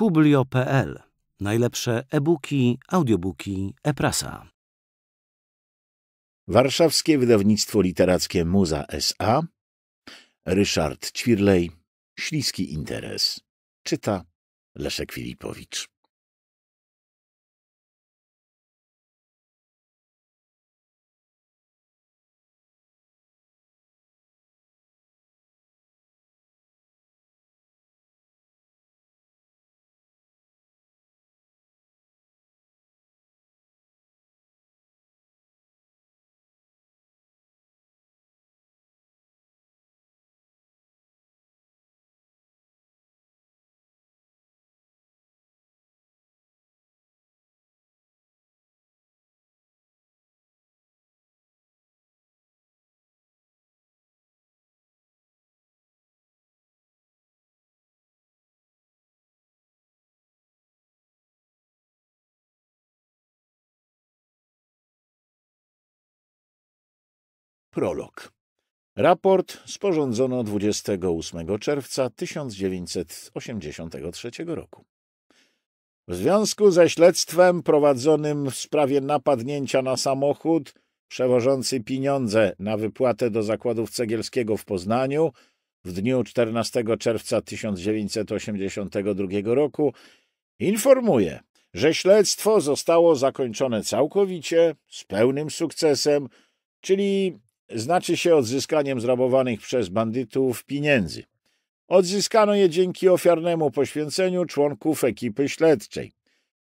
publio.pl. Najlepsze e-booki, audiobooki, e-prasa. Warszawskie Wydawnictwo Literackie Muza S.A. Ryszard Ćwirlej. Śliski interes. Czyta Leszek Filipowicz. Prolog. Raport sporządzono 28 czerwca 1983 roku. W związku ze śledztwem prowadzonym w sprawie napadnięcia na samochód przewożący pieniądze na wypłatę do zakładów cegielskiego w Poznaniu w dniu 14 czerwca 1982 roku informuje, że śledztwo zostało zakończone całkowicie, z pełnym sukcesem, czyli znaczy się odzyskaniem zrabowanych przez bandytów pieniędzy. Odzyskano je dzięki ofiarnemu poświęceniu członków ekipy śledczej.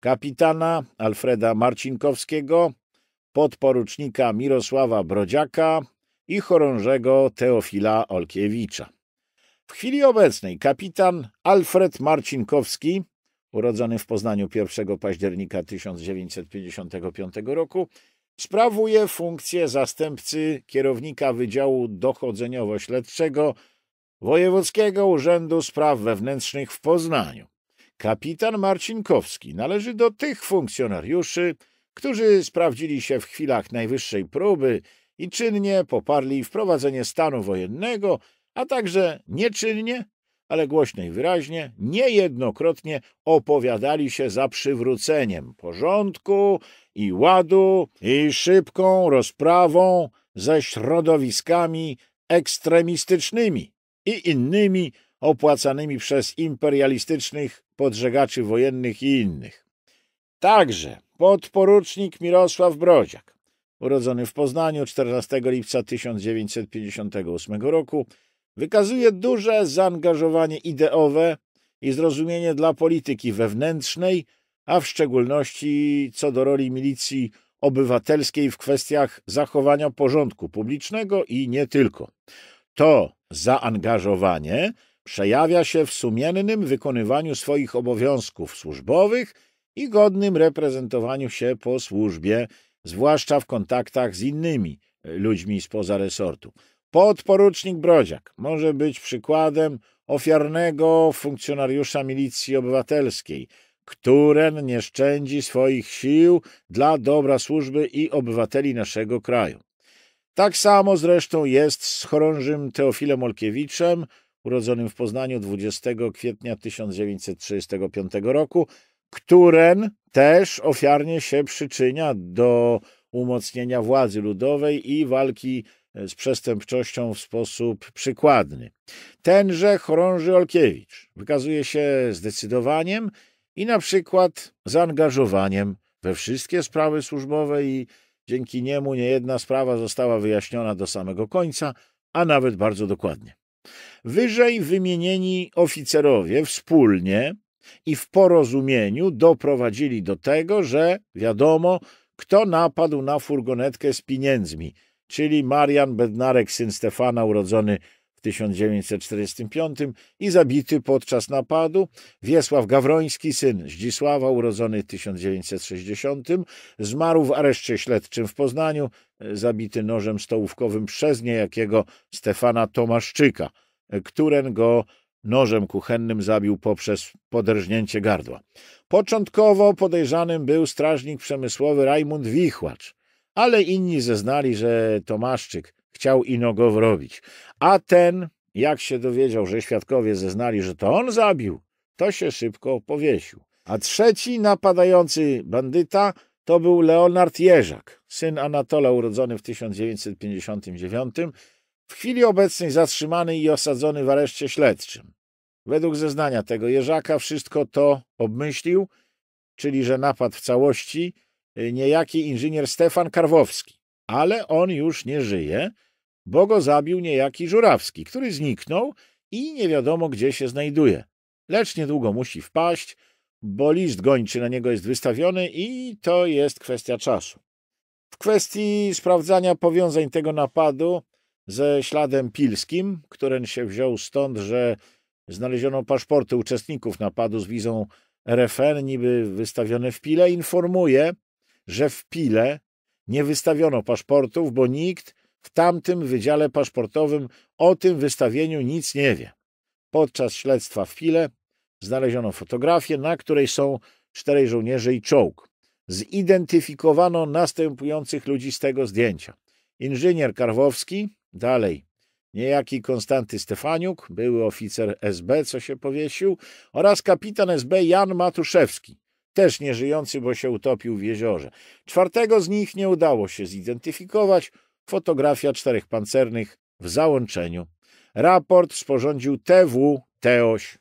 Kapitana Alfreda Marcinkowskiego, podporucznika Mirosława Brodziaka i chorążego Teofila Olkiewicza. W chwili obecnej kapitan Alfred Marcinkowski, urodzony w Poznaniu 1 października 1955 roku, Sprawuje funkcję zastępcy kierownika Wydziału Dochodzeniowo-Śledczego Wojewódzkiego Urzędu Spraw Wewnętrznych w Poznaniu. Kapitan Marcinkowski należy do tych funkcjonariuszy, którzy sprawdzili się w chwilach najwyższej próby i czynnie poparli wprowadzenie stanu wojennego, a także nieczynnie ale głośno i wyraźnie, niejednokrotnie opowiadali się za przywróceniem porządku i ładu i szybką rozprawą ze środowiskami ekstremistycznymi i innymi opłacanymi przez imperialistycznych podżegaczy wojennych i innych. Także podporucznik Mirosław Brodziak, urodzony w Poznaniu 14 lipca 1958 roku, Wykazuje duże zaangażowanie ideowe i zrozumienie dla polityki wewnętrznej, a w szczególności co do roli milicji obywatelskiej w kwestiach zachowania porządku publicznego i nie tylko. To zaangażowanie przejawia się w sumiennym wykonywaniu swoich obowiązków służbowych i godnym reprezentowaniu się po służbie, zwłaszcza w kontaktach z innymi ludźmi spoza resortu. Podporucznik Brodziak może być przykładem ofiarnego funkcjonariusza milicji obywatelskiej, któren nie szczędzi swoich sił dla dobra służby i obywateli naszego kraju. Tak samo zresztą jest z chorążym Teofilem Olkiewiczem, urodzonym w Poznaniu 20 kwietnia 1935 roku, któren też ofiarnie się przyczynia do umocnienia władzy ludowej i walki z przestępczością w sposób przykładny. Tenże chorąży Olkiewicz wykazuje się zdecydowaniem i na przykład zaangażowaniem we wszystkie sprawy służbowe i dzięki niemu niejedna sprawa została wyjaśniona do samego końca, a nawet bardzo dokładnie. Wyżej wymienieni oficerowie wspólnie i w porozumieniu doprowadzili do tego, że wiadomo, kto napadł na furgonetkę z pieniędzmi, czyli Marian Bednarek, syn Stefana, urodzony w 1945 i zabity podczas napadu, Wiesław Gawroński, syn Zdzisława, urodzony w 1960, zmarł w areszcie śledczym w Poznaniu, e, zabity nożem stołówkowym przez niejakiego Stefana Tomaszczyka, e, któren go nożem kuchennym zabił poprzez poderżnięcie gardła. Początkowo podejrzanym był strażnik przemysłowy Rajmund Wichłacz ale inni zeznali, że Tomaszczyk chciał ino go wrobić. A ten, jak się dowiedział, że świadkowie zeznali, że to on zabił, to się szybko powiesił. A trzeci napadający bandyta to był Leonard Jerzak, syn Anatola urodzony w 1959, w chwili obecnej zatrzymany i osadzony w areszcie śledczym. Według zeznania tego Jerzaka wszystko to obmyślił, czyli że napad w całości Y, niejaki inżynier Stefan Karwowski, ale on już nie żyje, bo go zabił niejaki Żurawski, który zniknął i nie wiadomo gdzie się znajduje. Lecz niedługo musi wpaść, bo list gończy na niego jest wystawiony i to jest kwestia czasu. W kwestii sprawdzania powiązań tego napadu ze śladem pilskim, który się wziął stąd, że znaleziono paszporty uczestników napadu z wizą RFN, niby wystawione w Pile, informuje, że w Pile nie wystawiono paszportów, bo nikt w tamtym wydziale paszportowym o tym wystawieniu nic nie wie. Podczas śledztwa w Pile znaleziono fotografię, na której są czterej żołnierzy i czołg. Zidentyfikowano następujących ludzi z tego zdjęcia. Inżynier Karwowski, dalej niejaki Konstanty Stefaniuk, były oficer SB, co się powiesił, oraz kapitan SB Jan Matuszewski też nieżyjący, bo się utopił w jeziorze. Czwartego z nich nie udało się zidentyfikować. Fotografia czterech pancernych w załączeniu. Raport sporządził TW Teoś.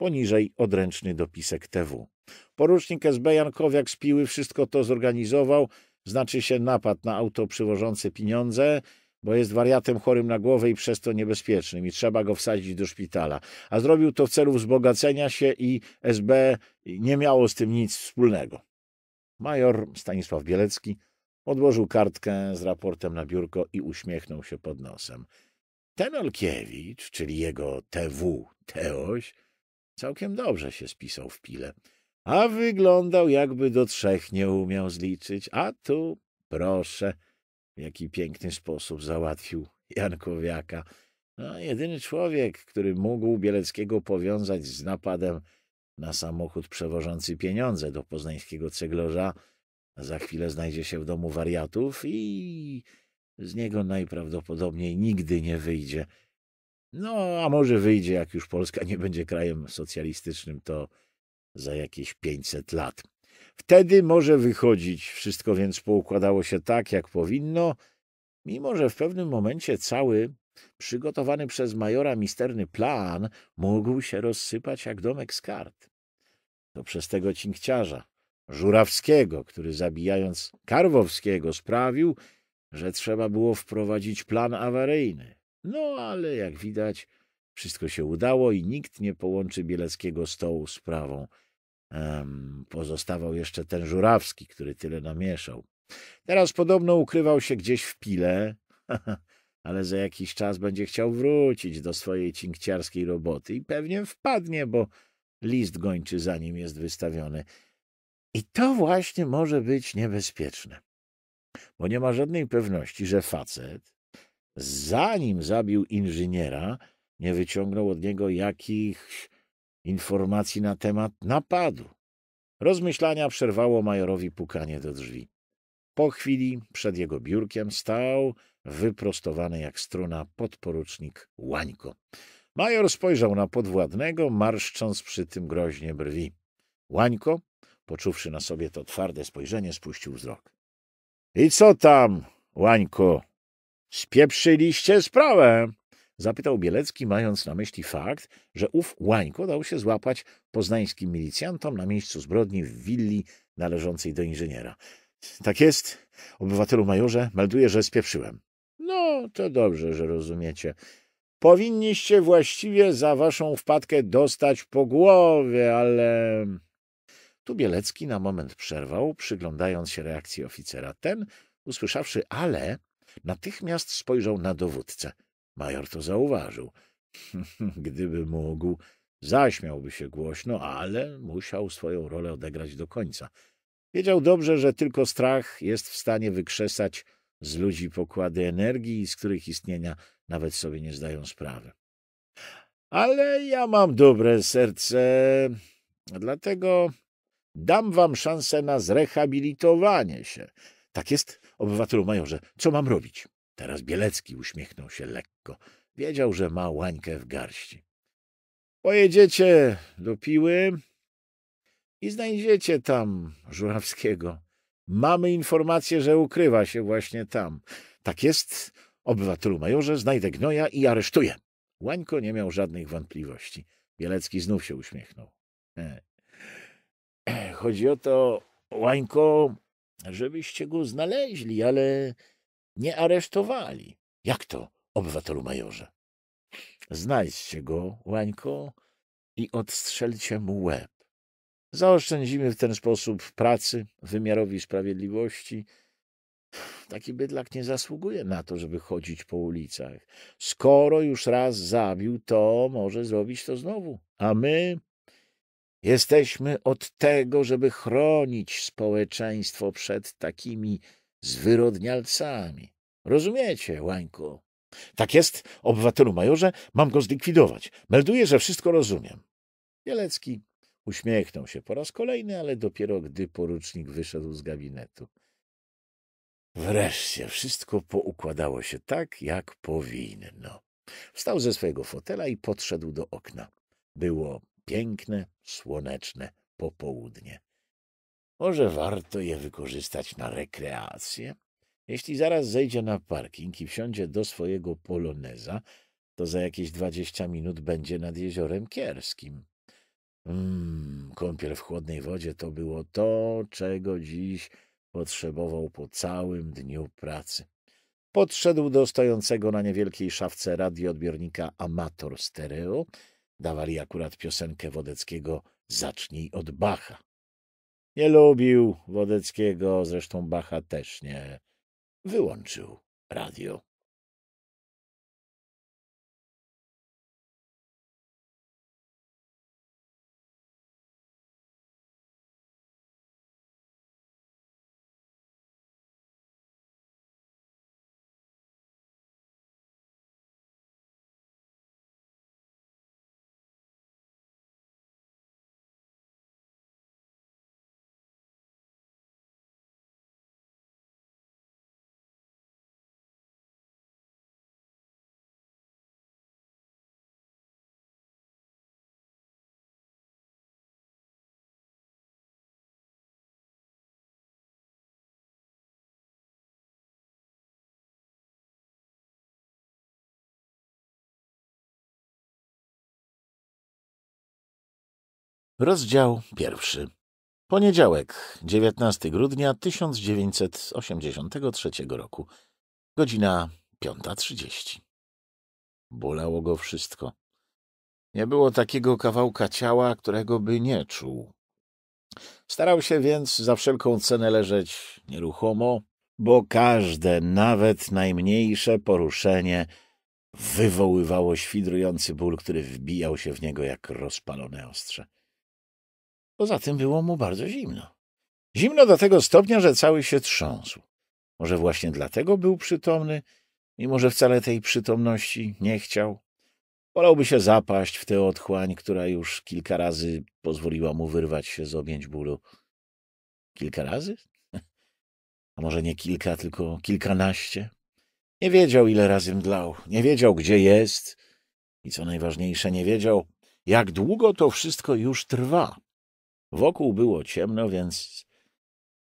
Poniżej odręczny dopisek TW. Porucznik SB Jankowiak z Piły wszystko to zorganizował, znaczy się napad na auto przywożące pieniądze, bo jest wariatem chorym na głowę i przez to niebezpiecznym i trzeba go wsadzić do szpitala. A zrobił to w celu wzbogacenia się i SB nie miało z tym nic wspólnego. Major Stanisław Bielecki odłożył kartkę z raportem na biurko i uśmiechnął się pod nosem. Ten Olkiewicz, czyli jego TW, Teoś, całkiem dobrze się spisał w pile, a wyglądał jakby do trzech nie umiał zliczyć, a tu proszę — w jaki piękny sposób załatwił Jankowiaka. No, jedyny człowiek, który mógł Bieleckiego powiązać z napadem na samochód przewożący pieniądze do poznańskiego ceglorza, za chwilę znajdzie się w domu wariatów i z niego najprawdopodobniej nigdy nie wyjdzie. No, a może wyjdzie, jak już Polska nie będzie krajem socjalistycznym, to za jakieś 500 lat. Wtedy może wychodzić. Wszystko więc poukładało się tak, jak powinno, mimo że w pewnym momencie cały przygotowany przez majora misterny plan mógł się rozsypać jak domek z kart. To przez tego cinkciarza, Żurawskiego, który zabijając Karwowskiego sprawił, że trzeba było wprowadzić plan awaryjny. No ale jak widać, wszystko się udało i nikt nie połączy bieleckiego stołu z prawą. Pozostawał jeszcze ten Żurawski, który tyle namieszał. Teraz podobno ukrywał się gdzieś w pile, ale za jakiś czas będzie chciał wrócić do swojej cinkciarskiej roboty i pewnie wpadnie, bo list gończy zanim jest wystawiony. I to właśnie może być niebezpieczne, bo nie ma żadnej pewności, że facet, zanim zabił inżyniera, nie wyciągnął od niego jakichś informacji na temat napadu. Rozmyślania przerwało majorowi pukanie do drzwi. Po chwili przed jego biurkiem stał wyprostowany jak struna podporucznik Łańko. Major spojrzał na podwładnego, marszcząc przy tym groźnie brwi. Łańko, poczuwszy na sobie to twarde spojrzenie, spuścił wzrok. — I co tam, Łańko? Spieprzyliście sprawę! Zapytał Bielecki, mając na myśli fakt, że ów Łańko dał się złapać poznańskim milicjantom na miejscu zbrodni w willi należącej do inżyniera. Tak jest, obywatelu majorze, melduję, że spieprzyłem. No, to dobrze, że rozumiecie. Powinniście właściwie za waszą wpadkę dostać po głowie, ale... Tu Bielecki na moment przerwał, przyglądając się reakcji oficera. Ten, usłyszawszy ale, natychmiast spojrzał na dowódcę. Major to zauważył. Gdyby mógł, zaśmiałby się głośno, ale musiał swoją rolę odegrać do końca. Wiedział dobrze, że tylko strach jest w stanie wykrzesać z ludzi pokłady energii, z których istnienia nawet sobie nie zdają sprawy. Ale ja mam dobre serce, dlatego dam wam szansę na zrehabilitowanie się. Tak jest, obywatelu majorze, co mam robić? Teraz Bielecki uśmiechnął się lekko. Wiedział, że ma łańkę w garści. Pojedziecie do Piły i znajdziecie tam Żurawskiego. Mamy informację, że ukrywa się właśnie tam. Tak jest, obywatelu majorze, znajdę gnoja i aresztuję. Łańko nie miał żadnych wątpliwości. Bielecki znów się uśmiechnął. E, e, chodzi o to, Łańko, żebyście go znaleźli, ale nie aresztowali. Jak to, obywatelu majorze? Znajdźcie go, Łańko, i odstrzelcie mu łeb. Zaoszczędzimy w ten sposób pracy, wymiarowi sprawiedliwości. Taki bydlak nie zasługuje na to, żeby chodzić po ulicach. Skoro już raz zabił, to może zrobić to znowu. A my jesteśmy od tego, żeby chronić społeczeństwo przed takimi z wyrodnialcami. Rozumiecie, Łańku? Tak jest, obywatelu majorze, mam go zlikwidować. Melduję, że wszystko rozumiem. Bielecki uśmiechnął się po raz kolejny, ale dopiero gdy porucznik wyszedł z gabinetu. Wreszcie wszystko poukładało się tak, jak powinno. Wstał ze swojego fotela i podszedł do okna. Było piękne, słoneczne popołudnie. Może warto je wykorzystać na rekreację? Jeśli zaraz zejdzie na parking i wsiądzie do swojego poloneza, to za jakieś dwadzieścia minut będzie nad jeziorem Kierskim. Mmm, kąpiel w chłodnej wodzie to było to, czego dziś potrzebował po całym dniu pracy. Podszedł do stojącego na niewielkiej szafce radioodbiornika Amator Stereo. Dawali akurat piosenkę Wodeckiego Zacznij od Bacha. Nie lubił Wodeckiego, zresztą Bacha też nie. Wyłączył radio. Rozdział pierwszy. Poniedziałek, 19 grudnia 1983 roku. Godzina 5.30. Bolało go wszystko. Nie było takiego kawałka ciała, którego by nie czuł. Starał się więc za wszelką cenę leżeć nieruchomo, bo każde, nawet najmniejsze poruszenie wywoływało świdrujący ból, który wbijał się w niego jak rozpalone ostrze. Poza tym było mu bardzo zimno. Zimno do tego stopnia, że cały się trząsł. Może właśnie dlatego był przytomny, mimo że wcale tej przytomności nie chciał. Wolałby się zapaść w tę otchłań, która już kilka razy pozwoliła mu wyrwać się z objęć bólu. Kilka razy? A może nie kilka, tylko kilkanaście? Nie wiedział, ile razy mdlał. Nie wiedział, gdzie jest. I co najważniejsze, nie wiedział, jak długo to wszystko już trwa. Wokół było ciemno, więc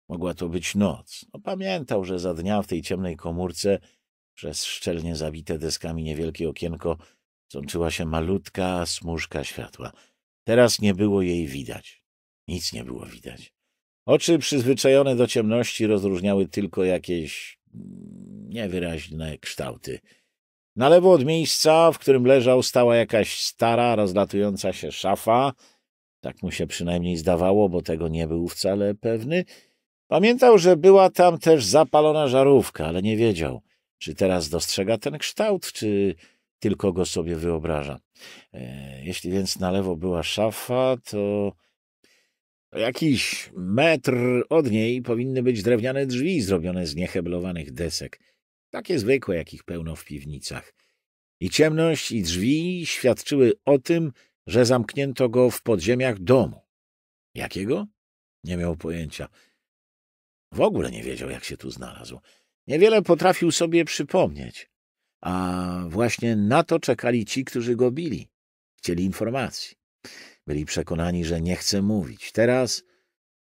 mogła to być noc. No, pamiętał, że za dnia w tej ciemnej komórce przez szczelnie zabite deskami niewielkie okienko sączyła się malutka smużka światła. Teraz nie było jej widać. Nic nie było widać. Oczy przyzwyczajone do ciemności rozróżniały tylko jakieś mm, niewyraźne kształty. Na lewo od miejsca, w którym leżał, stała jakaś stara, rozlatująca się szafa — tak mu się przynajmniej zdawało, bo tego nie był wcale pewny. Pamiętał, że była tam też zapalona żarówka, ale nie wiedział, czy teraz dostrzega ten kształt, czy tylko go sobie wyobraża. E, jeśli więc na lewo była szafa, to jakiś metr od niej powinny być drewniane drzwi zrobione z nieheblowanych desek, takie zwykłe, jakich pełno w piwnicach. I ciemność, i drzwi świadczyły o tym, że zamknięto go w podziemiach domu. Jakiego? Nie miał pojęcia. W ogóle nie wiedział, jak się tu znalazł. Niewiele potrafił sobie przypomnieć. A właśnie na to czekali ci, którzy go bili. Chcieli informacji. Byli przekonani, że nie chce mówić. Teraz,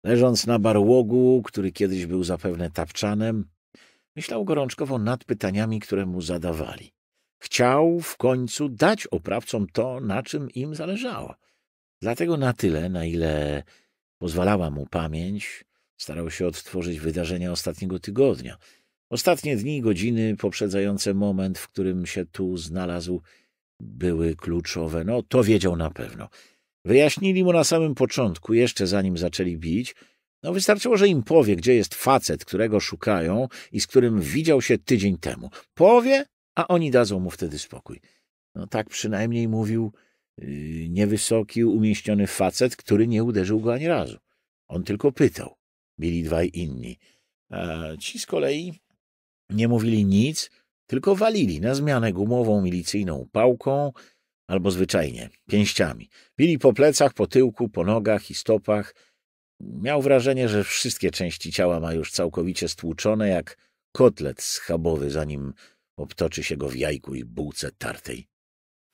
leżąc na barłogu, który kiedyś był zapewne tapczanem, myślał gorączkowo nad pytaniami, które mu zadawali. Chciał w końcu dać oprawcom to, na czym im zależało. Dlatego na tyle, na ile pozwalała mu pamięć, starał się odtworzyć wydarzenia ostatniego tygodnia. Ostatnie dni i godziny poprzedzające moment, w którym się tu znalazł, były kluczowe. No, to wiedział na pewno. Wyjaśnili mu na samym początku, jeszcze zanim zaczęli bić. No, wystarczyło, że im powie, gdzie jest facet, którego szukają i z którym widział się tydzień temu. Powie a oni dadzą mu wtedy spokój. No tak przynajmniej mówił yy, niewysoki, umieśniony facet, który nie uderzył go ani razu. On tylko pytał. Byli dwaj inni. A ci z kolei nie mówili nic, tylko walili na zmianę gumową milicyjną pałką albo zwyczajnie pięściami. Bili po plecach, po tyłku, po nogach i stopach. Miał wrażenie, że wszystkie części ciała ma już całkowicie stłuczone, jak kotlet schabowy, zanim Obtoczy się go w jajku i bułce tartej.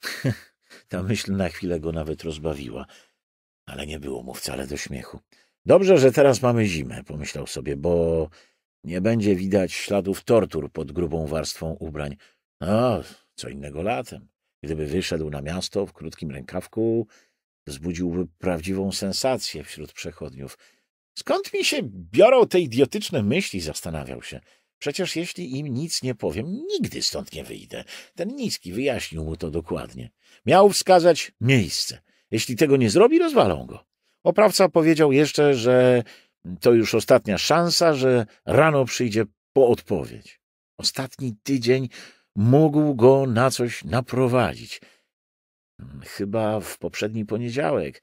Ta myśl na chwilę go nawet rozbawiła, ale nie było mu wcale do śmiechu. Dobrze, że teraz mamy zimę, pomyślał sobie, bo nie będzie widać śladów tortur pod grubą warstwą ubrań. No, co innego latem. Gdyby wyszedł na miasto w krótkim rękawku, wzbudziłby prawdziwą sensację wśród przechodniów. Skąd mi się biorą te idiotyczne myśli? zastanawiał się. Przecież jeśli im nic nie powiem, nigdy stąd nie wyjdę. Ten niski wyjaśnił mu to dokładnie. Miał wskazać miejsce. Jeśli tego nie zrobi, rozwalą go. Oprawca powiedział jeszcze, że to już ostatnia szansa, że rano przyjdzie po odpowiedź. Ostatni tydzień mógł go na coś naprowadzić. Chyba w poprzedni poniedziałek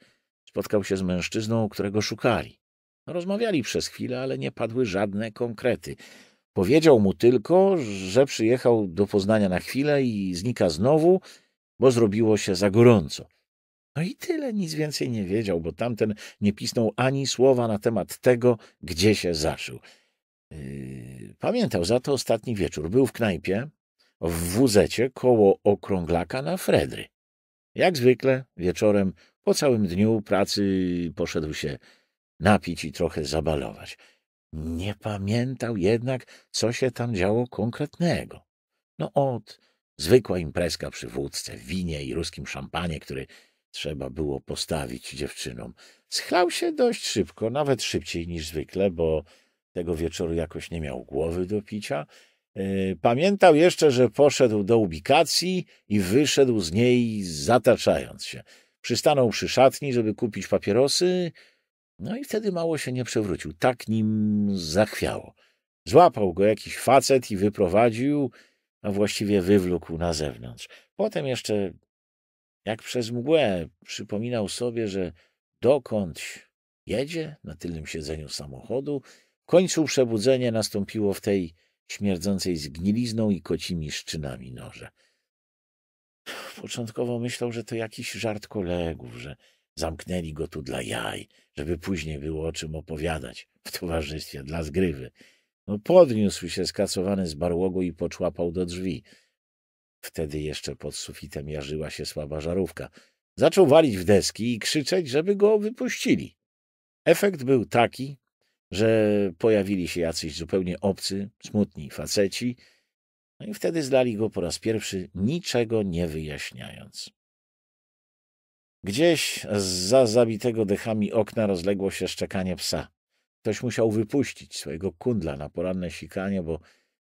spotkał się z mężczyzną, którego szukali. Rozmawiali przez chwilę, ale nie padły żadne konkrety. Powiedział mu tylko, że przyjechał do Poznania na chwilę i znika znowu, bo zrobiło się za gorąco. No i tyle, nic więcej nie wiedział, bo tamten nie pisnął ani słowa na temat tego, gdzie się zaszył. Yy, pamiętał za to ostatni wieczór. Był w knajpie, w Wuzecie, koło okrąglaka na Fredry. Jak zwykle wieczorem po całym dniu pracy poszedł się napić i trochę zabalować nie pamiętał jednak, co się tam działo konkretnego. No od zwykła imprezka przy wódce, winie i ruskim szampanie, który trzeba było postawić dziewczynom. Schlał się dość szybko, nawet szybciej niż zwykle, bo tego wieczoru jakoś nie miał głowy do picia. E, pamiętał jeszcze, że poszedł do ubikacji i wyszedł z niej zataczając się. Przystanął przy szatni, żeby kupić papierosy, no i wtedy mało się nie przewrócił. Tak nim zachwiało. Złapał go jakiś facet i wyprowadził, a właściwie wywlókł na zewnątrz. Potem jeszcze, jak przez mgłę, przypominał sobie, że dokądś jedzie na tylnym siedzeniu samochodu. W końcu przebudzenie nastąpiło w tej śmierdzącej zgnilizną i kocimi szczynami noże. Początkowo myślał, że to jakiś żart kolegów, że Zamknęli go tu dla jaj, żeby później było o czym opowiadać w towarzystwie dla zgrywy. No podniósł się skacowany z barłogu i poczłapał do drzwi. Wtedy jeszcze pod sufitem jarzyła się słaba żarówka. Zaczął walić w deski i krzyczeć, żeby go wypuścili. Efekt był taki, że pojawili się jacyś zupełnie obcy, smutni faceci, no i wtedy zdali go po raz pierwszy, niczego nie wyjaśniając. Gdzieś za zabitego dechami okna rozległo się szczekanie psa. Ktoś musiał wypuścić swojego kundla na poranne sikanie, bo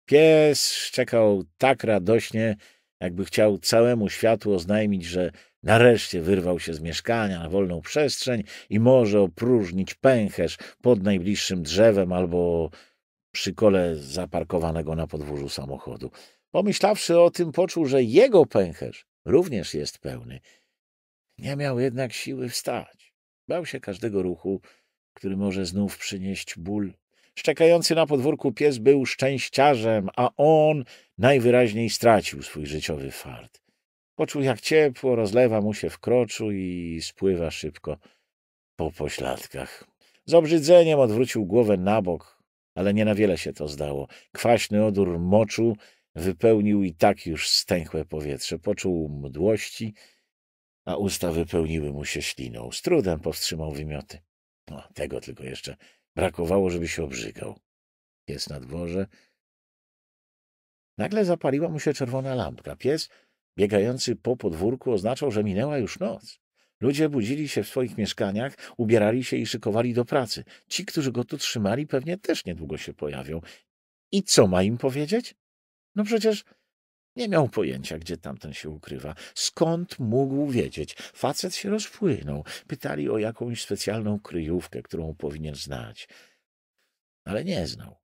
pies szczekał tak radośnie, jakby chciał całemu światu oznajmić, że nareszcie wyrwał się z mieszkania na wolną przestrzeń i może opróżnić pęcherz pod najbliższym drzewem albo przy kole zaparkowanego na podwórzu samochodu. Pomyślawszy o tym, poczuł, że jego pęcherz również jest pełny nie miał jednak siły wstać. Bał się każdego ruchu, który może znów przynieść ból. Szczekający na podwórku pies był szczęściarzem, a on najwyraźniej stracił swój życiowy fart. Poczuł, jak ciepło rozlewa mu się w kroczu i spływa szybko po pośladkach. Z obrzydzeniem odwrócił głowę na bok, ale nie na wiele się to zdało. Kwaśny odór moczu wypełnił i tak już stęchłe powietrze. Poczuł mdłości a usta wypełniły mu się śliną. Z trudem powstrzymał wymioty. No, tego tylko jeszcze brakowało, żeby się obrzygał. Pies na dworze. Nagle zapaliła mu się czerwona lampka. Pies, biegający po podwórku, oznaczał, że minęła już noc. Ludzie budzili się w swoich mieszkaniach, ubierali się i szykowali do pracy. Ci, którzy go tu trzymali, pewnie też niedługo się pojawią. I co ma im powiedzieć? No przecież nie miał pojęcia, gdzie tamten się ukrywa. Skąd mógł wiedzieć? Facet się rozpłynął. Pytali o jakąś specjalną kryjówkę, którą powinien znać. Ale nie znał.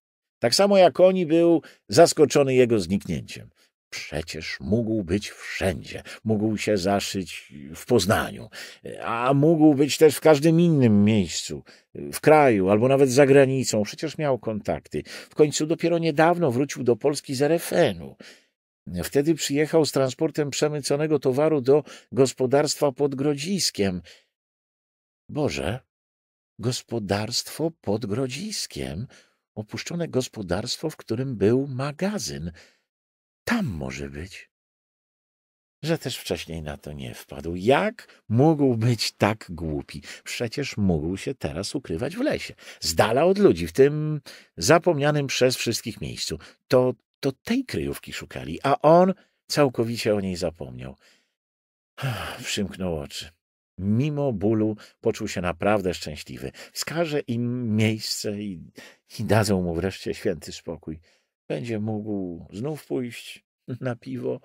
Tak samo jak oni był zaskoczony jego zniknięciem. Przecież mógł być wszędzie. Mógł się zaszyć w Poznaniu, a mógł być też w każdym innym miejscu, w kraju albo nawet za granicą. Przecież miał kontakty. W końcu dopiero niedawno wrócił do Polski z RFN-u. Wtedy przyjechał z transportem przemyconego towaru do gospodarstwa pod Grodziskiem. Boże, gospodarstwo pod Grodziskiem, opuszczone gospodarstwo, w którym był magazyn. Tam może być. Że też wcześniej na to nie wpadł. Jak mógł być tak głupi? Przecież mógł się teraz ukrywać w lesie, z dala od ludzi, w tym zapomnianym przez wszystkich miejscu. To to tej kryjówki szukali, a on całkowicie o niej zapomniał. Przymknął oczy. Mimo bólu poczuł się naprawdę szczęśliwy. Wskaże im miejsce i, i dadzą mu wreszcie święty spokój. Będzie mógł znów pójść na piwo.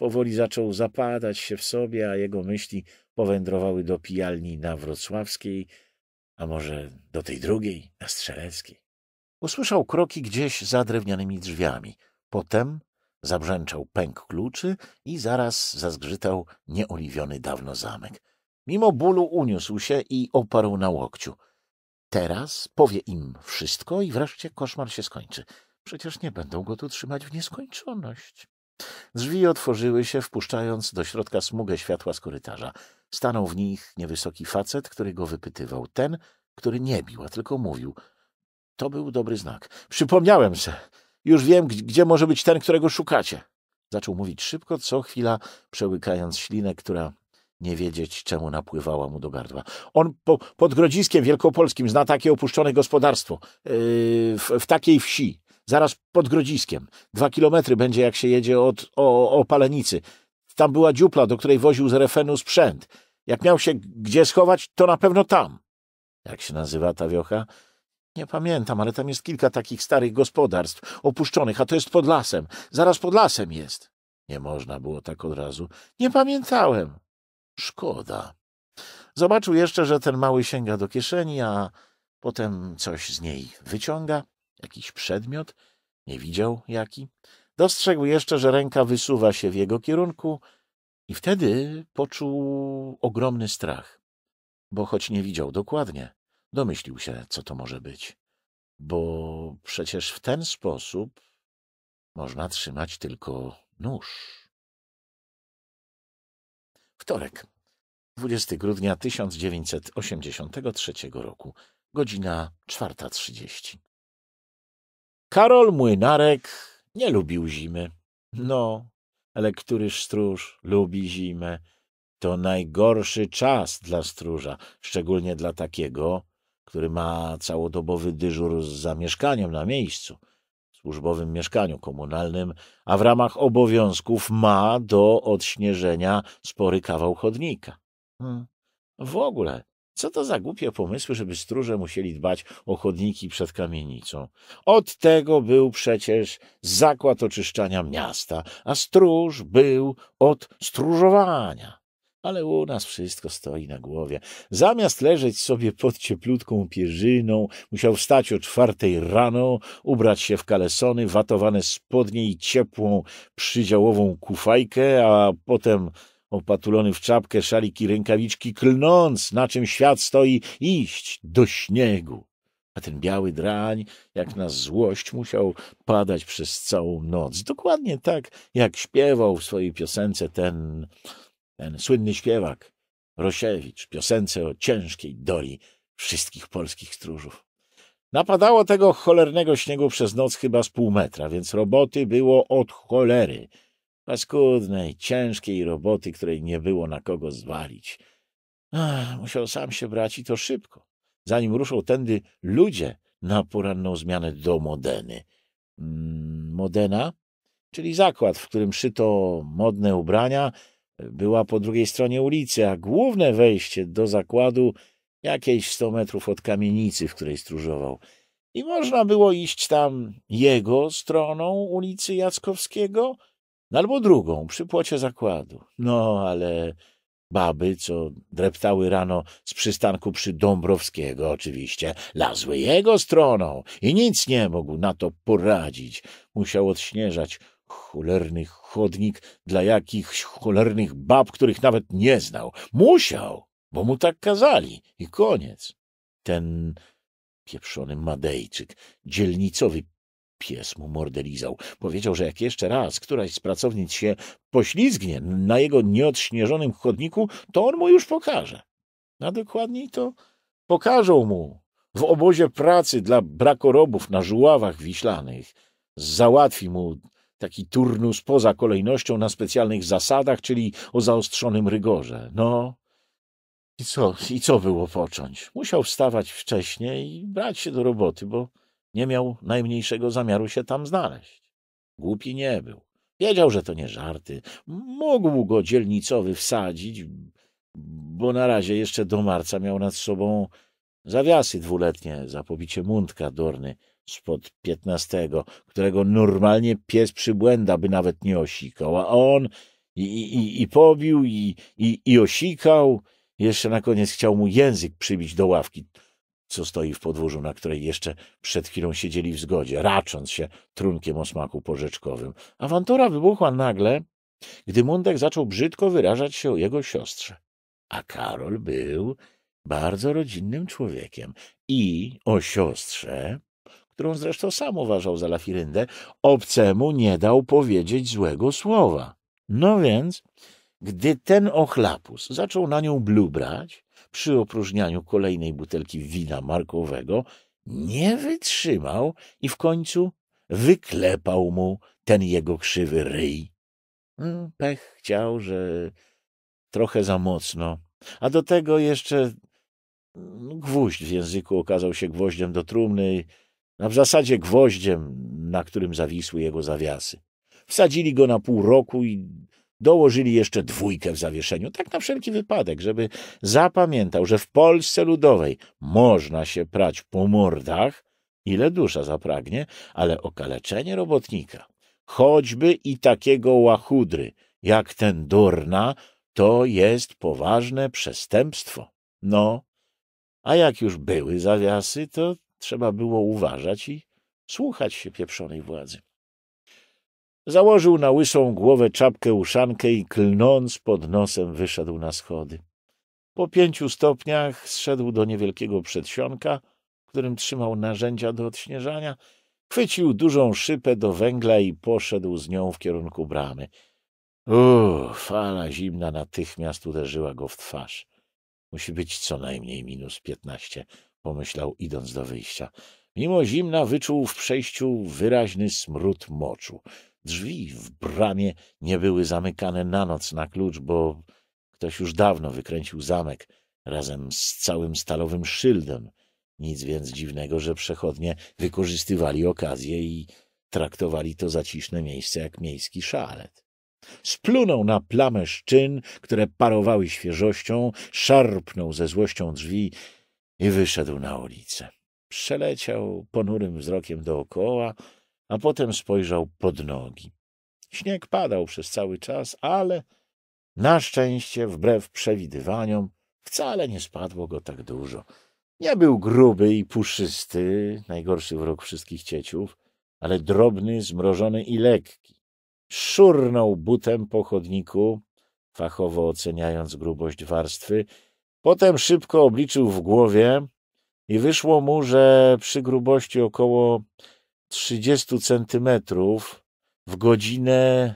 Powoli zaczął zapadać się w sobie, a jego myśli powędrowały do pijalni na Wrocławskiej, a może do tej drugiej, na Strzeleckiej. Usłyszał kroki gdzieś za drewnianymi drzwiami. Potem zabrzęczał pęk kluczy i zaraz zazgrzytał nieoliwiony dawno zamek. Mimo bólu uniósł się i oparł na łokciu. Teraz powie im wszystko i wreszcie koszmar się skończy. Przecież nie będą go tu trzymać w nieskończoność. Drzwi otworzyły się, wpuszczając do środka smugę światła z korytarza. Stanął w nich niewysoki facet, który go wypytywał. Ten, który nie bił, a tylko mówił. To był dobry znak. Przypomniałem se. Już wiem, gdzie może być ten, którego szukacie. Zaczął mówić szybko, co chwila przełykając ślinę, która nie wiedzieć, czemu napływała mu do gardła. On po, pod Grodziskiem Wielkopolskim zna takie opuszczone gospodarstwo. Yy, w, w, takiej wsi. Zaraz pod Grodziskiem. Dwa kilometry będzie, jak się jedzie od o, o Palenicy. Tam była dziupla, do której woził z refenu sprzęt. Jak miał się gdzie schować, to na pewno tam. Jak się nazywa ta wiocha? Nie pamiętam, ale tam jest kilka takich starych gospodarstw, opuszczonych, a to jest pod lasem. Zaraz pod lasem jest. Nie można było tak od razu. Nie pamiętałem. Szkoda. Zobaczył jeszcze, że ten mały sięga do kieszeni, a potem coś z niej wyciąga. Jakiś przedmiot. Nie widział jaki. Dostrzegł jeszcze, że ręka wysuwa się w jego kierunku i wtedy poczuł ogromny strach, bo choć nie widział dokładnie, Domyślił się, co to może być. Bo przecież w ten sposób można trzymać tylko nóż. Wtorek, 20 grudnia 1983 roku, godzina 4.30. Karol Młynarek nie lubił zimy. No, ale któryż stróż lubi zimę? To najgorszy czas dla stróża, szczególnie dla takiego, który ma całodobowy dyżur z zamieszkaniem na miejscu, w służbowym mieszkaniu komunalnym, a w ramach obowiązków ma do odśnieżenia spory kawał chodnika. Hmm. W ogóle, co to za głupie pomysły, żeby stróże musieli dbać o chodniki przed kamienicą? Od tego był przecież zakład oczyszczania miasta, a stróż był od stróżowania ale u nas wszystko stoi na głowie. Zamiast leżeć sobie pod cieplutką pierzyną, musiał wstać o czwartej rano, ubrać się w kalesony, watowane spodnie i ciepłą przydziałową kufajkę, a potem opatulony w czapkę, szaliki rękawiczki, klnąc, na czym świat stoi, iść do śniegu. A ten biały drań, jak na złość, musiał padać przez całą noc. Dokładnie tak, jak śpiewał w swojej piosence ten ten słynny śpiewak, Rosiewicz, piosence o ciężkiej doli wszystkich polskich stróżów. Napadało tego cholernego śniegu przez noc chyba z pół metra, więc roboty było od cholery. Paskudnej, ciężkiej roboty, której nie było na kogo zwalić. Ach, musiał sam się brać i to szybko, zanim ruszą tędy ludzie na poranną zmianę do Modeny. Mm, Modena, czyli zakład, w którym szyto modne ubrania, była po drugiej stronie ulicy, a główne wejście do zakładu jakieś sto metrów od kamienicy, w której stróżował. I można było iść tam jego stroną ulicy Jackowskiego, albo drugą, przy płocie zakładu. No, ale baby, co dreptały rano z przystanku przy Dąbrowskiego oczywiście, lazły jego stroną i nic nie mógł na to poradzić. Musiał odśnieżać Cholerny chodnik dla jakichś cholernych bab, których nawet nie znał. Musiał, bo mu tak kazali. I koniec. Ten pieprzony Madejczyk, dzielnicowy pies mu mordelizał. Powiedział, że jak jeszcze raz któraś z pracownic się poślizgnie na jego nieodśnieżonym chodniku, to on mu już pokaże. A dokładniej to pokażą mu w obozie pracy dla brakorobów na żuławach wiślanych. Załatwi mu taki turnus poza kolejnością na specjalnych zasadach, czyli o zaostrzonym rygorze. No. I co, I co było począć? Musiał wstawać wcześniej i brać się do roboty, bo nie miał najmniejszego zamiaru się tam znaleźć. Głupi nie był. Wiedział, że to nie żarty. Mógł go dzielnicowy wsadzić, bo na razie jeszcze do marca miał nad sobą zawiasy dwuletnie za pobicie mundka Dorny spod piętnastego, którego normalnie pies przybłęda by nawet nie osikał, a on i, i, i pobił, i, i, i osikał. Jeszcze na koniec chciał mu język przybić do ławki, co stoi w podwórzu, na której jeszcze przed chwilą siedzieli w zgodzie, racząc się trunkiem o smaku porzeczkowym. Awantura wybuchła nagle, gdy Mundek zaczął brzydko wyrażać się o jego siostrze. A Karol był bardzo rodzinnym człowiekiem i o siostrze którą zresztą sam uważał za lafiryndę, obcemu nie dał powiedzieć złego słowa. No więc, gdy ten ochlapus zaczął na nią blubrać, przy opróżnianiu kolejnej butelki wina markowego, nie wytrzymał i w końcu wyklepał mu ten jego krzywy ryj. Mm, pech chciał, że trochę za mocno, a do tego jeszcze mm, gwóźdź w języku okazał się gwoździem do trumny a w zasadzie gwoździem, na którym zawisły jego zawiasy. Wsadzili go na pół roku i dołożyli jeszcze dwójkę w zawieszeniu, tak na wszelki wypadek, żeby zapamiętał, że w Polsce Ludowej można się prać po mordach, ile dusza zapragnie, ale okaleczenie robotnika, choćby i takiego łachudry, jak ten Dorna, to jest poważne przestępstwo. No, a jak już były zawiasy, to Trzeba było uważać i słuchać się pieprzonej władzy. Założył na łysą głowę czapkę uszankę i klnąc pod nosem wyszedł na schody. Po pięciu stopniach zszedł do niewielkiego przedsionka, w którym trzymał narzędzia do odśnieżania, chwycił dużą szypę do węgla i poszedł z nią w kierunku bramy. Uuu, fala zimna natychmiast uderzyła go w twarz. Musi być co najmniej minus piętnaście, pomyślał, idąc do wyjścia. Mimo zimna wyczuł w przejściu wyraźny smród moczu. Drzwi w bramie nie były zamykane na noc na klucz, bo ktoś już dawno wykręcił zamek razem z całym stalowym szyldem. Nic więc dziwnego, że przechodnie wykorzystywali okazję i traktowali to zaciszne miejsce jak miejski szalet. Splunął na plamę szczyn, które parowały świeżością, szarpnął ze złością drzwi i wyszedł na ulicę. Przeleciał ponurym wzrokiem dookoła, a potem spojrzał pod nogi. Śnieg padał przez cały czas, ale na szczęście, wbrew przewidywaniom, wcale nie spadło go tak dużo. Nie był gruby i puszysty, najgorszy wróg wszystkich cieciów, ale drobny, zmrożony i lekki. Szurnął butem po chodniku, fachowo oceniając grubość warstwy Potem szybko obliczył w głowie i wyszło mu, że przy grubości około 30 centymetrów w godzinę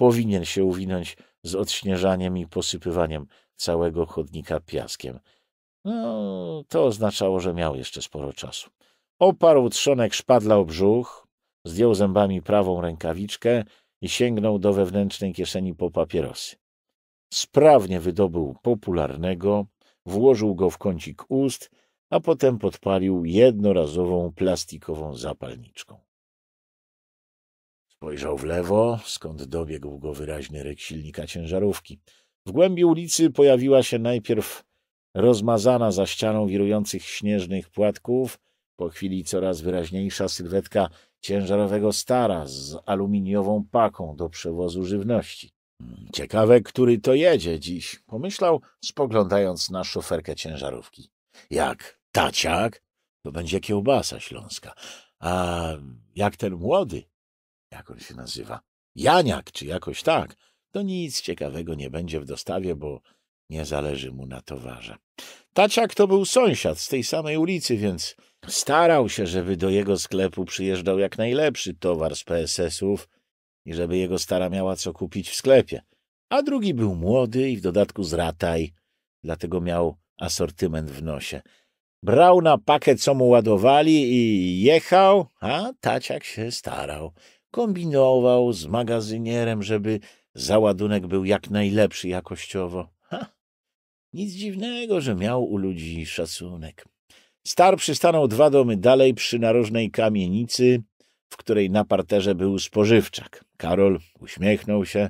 powinien się uwinąć z odśnieżaniem i posypywaniem całego chodnika piaskiem. No, to oznaczało, że miał jeszcze sporo czasu. Oparł trzonek szpadla o brzuch, zdjął zębami prawą rękawiczkę i sięgnął do wewnętrznej kieszeni po papierosy. Sprawnie wydobył popularnego, włożył go w kącik ust, a potem podpalił jednorazową plastikową zapalniczką. Spojrzał w lewo, skąd dobiegł go wyraźny ryk silnika ciężarówki. W głębi ulicy pojawiła się najpierw rozmazana za ścianą wirujących śnieżnych płatków, po chwili coraz wyraźniejsza sylwetka ciężarowego stara z aluminiową paką do przewozu żywności. Ciekawe, który to jedzie dziś, pomyślał, spoglądając na szoferkę ciężarówki. Jak taciak, to będzie kiełbasa śląska. A jak ten młody, jak on się nazywa, Janiak czy jakoś tak, to nic ciekawego nie będzie w dostawie, bo nie zależy mu na towarze. Taciak to był sąsiad z tej samej ulicy, więc starał się, żeby do jego sklepu przyjeżdżał jak najlepszy towar z PSS-ów, i żeby jego stara miała co kupić w sklepie. A drugi był młody i w dodatku zrataj, dlatego miał asortyment w nosie. Brał na pakę, co mu ładowali i jechał, a Taciak się starał. Kombinował z magazynierem, żeby załadunek był jak najlepszy jakościowo. Ha! Nic dziwnego, że miał u ludzi szacunek. Star przystanął dwa domy dalej przy narożnej kamienicy, w której na parterze był spożywczak. Karol uśmiechnął się,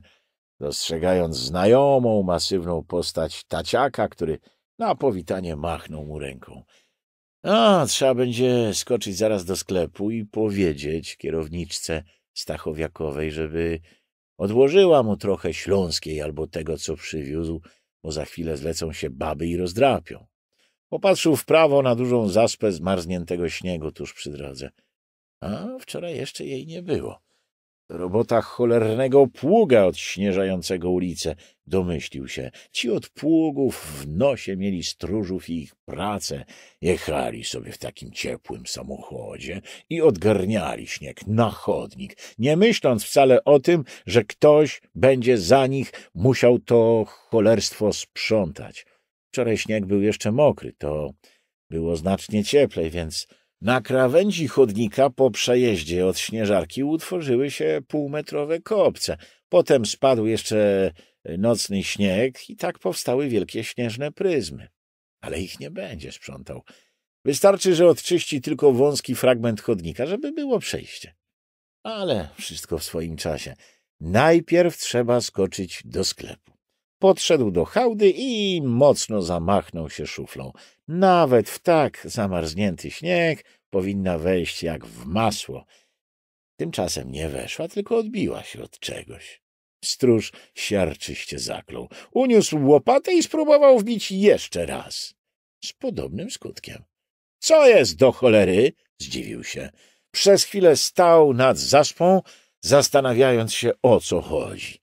dostrzegając znajomą, masywną postać taciaka, który na powitanie machnął mu ręką. A, trzeba będzie skoczyć zaraz do sklepu i powiedzieć kierowniczce Stachowiakowej, żeby odłożyła mu trochę śląskiej albo tego, co przywiózł, bo za chwilę zlecą się baby i rozdrapią. Popatrzył w prawo na dużą zaspę zmarzniętego śniegu tuż przy drodze. A wczoraj jeszcze jej nie było. Robota cholernego pługa odśnieżającego ulicę, domyślił się. Ci od pługów w nosie mieli stróżów i ich pracę. Jechali sobie w takim ciepłym samochodzie i odgarniali śnieg na chodnik, nie myśląc wcale o tym, że ktoś będzie za nich musiał to cholerstwo sprzątać. Wczoraj śnieg był jeszcze mokry, to było znacznie cieplej, więc na krawędzi chodnika po przejeździe od śnieżarki utworzyły się półmetrowe kopce. Potem spadł jeszcze nocny śnieg i tak powstały wielkie śnieżne pryzmy. Ale ich nie będzie sprzątał. Wystarczy, że odczyści tylko wąski fragment chodnika, żeby było przejście. Ale wszystko w swoim czasie. Najpierw trzeba skoczyć do sklepu. Podszedł do hałdy i mocno zamachnął się szuflą. Nawet w tak zamarznięty śnieg powinna wejść jak w masło. Tymczasem nie weszła, tylko odbiła się od czegoś. Stróż siarczyście zaklął. Uniósł łopatę i spróbował wbić jeszcze raz. Z podobnym skutkiem. — Co jest do cholery? — zdziwił się. Przez chwilę stał nad zaspą, zastanawiając się, o co chodzi.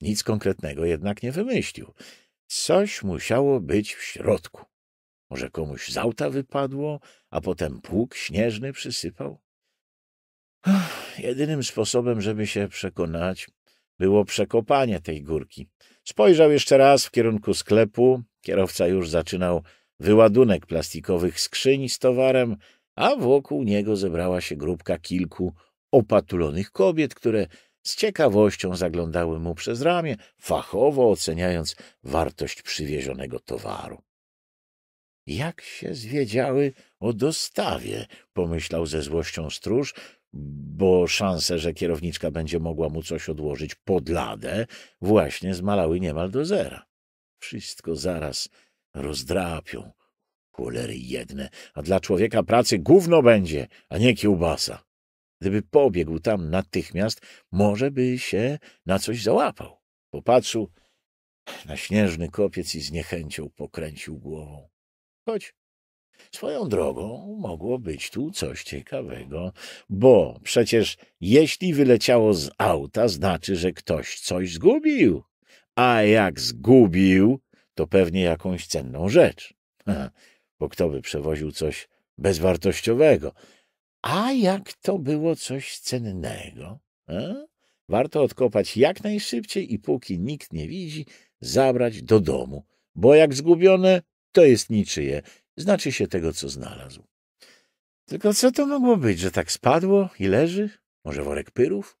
Nic konkretnego jednak nie wymyślił. Coś musiało być w środku. Może komuś z auta wypadło, a potem pług śnieżny przysypał? Jedynym sposobem, żeby się przekonać, było przekopanie tej górki. Spojrzał jeszcze raz w kierunku sklepu. Kierowca już zaczynał wyładunek plastikowych skrzyń z towarem, a wokół niego zebrała się grupka kilku opatulonych kobiet, które z ciekawością zaglądały mu przez ramię, fachowo oceniając wartość przywiezionego towaru. Jak się zwiedziały o dostawie, pomyślał ze złością stróż, bo szanse, że kierowniczka będzie mogła mu coś odłożyć pod ladę, właśnie zmalały niemal do zera. Wszystko zaraz rozdrapią. kulery jedne, a dla człowieka pracy gówno będzie, a nie kiełbasa. Gdyby pobiegł tam natychmiast, może by się na coś załapał. Popatrzył na śnieżny kopiec i z niechęcią pokręcił głową. Chodź. Swoją drogą mogło być tu coś ciekawego, bo przecież jeśli wyleciało z auta, znaczy, że ktoś coś zgubił. A jak zgubił, to pewnie jakąś cenną rzecz. bo kto by przewoził coś bezwartościowego? A jak to było coś cennego? A? Warto odkopać jak najszybciej i póki nikt nie widzi, zabrać do domu, bo jak zgubione, to jest niczyje, znaczy się tego, co znalazł. Tylko co to mogło być, że tak spadło i leży? Może worek pyrów?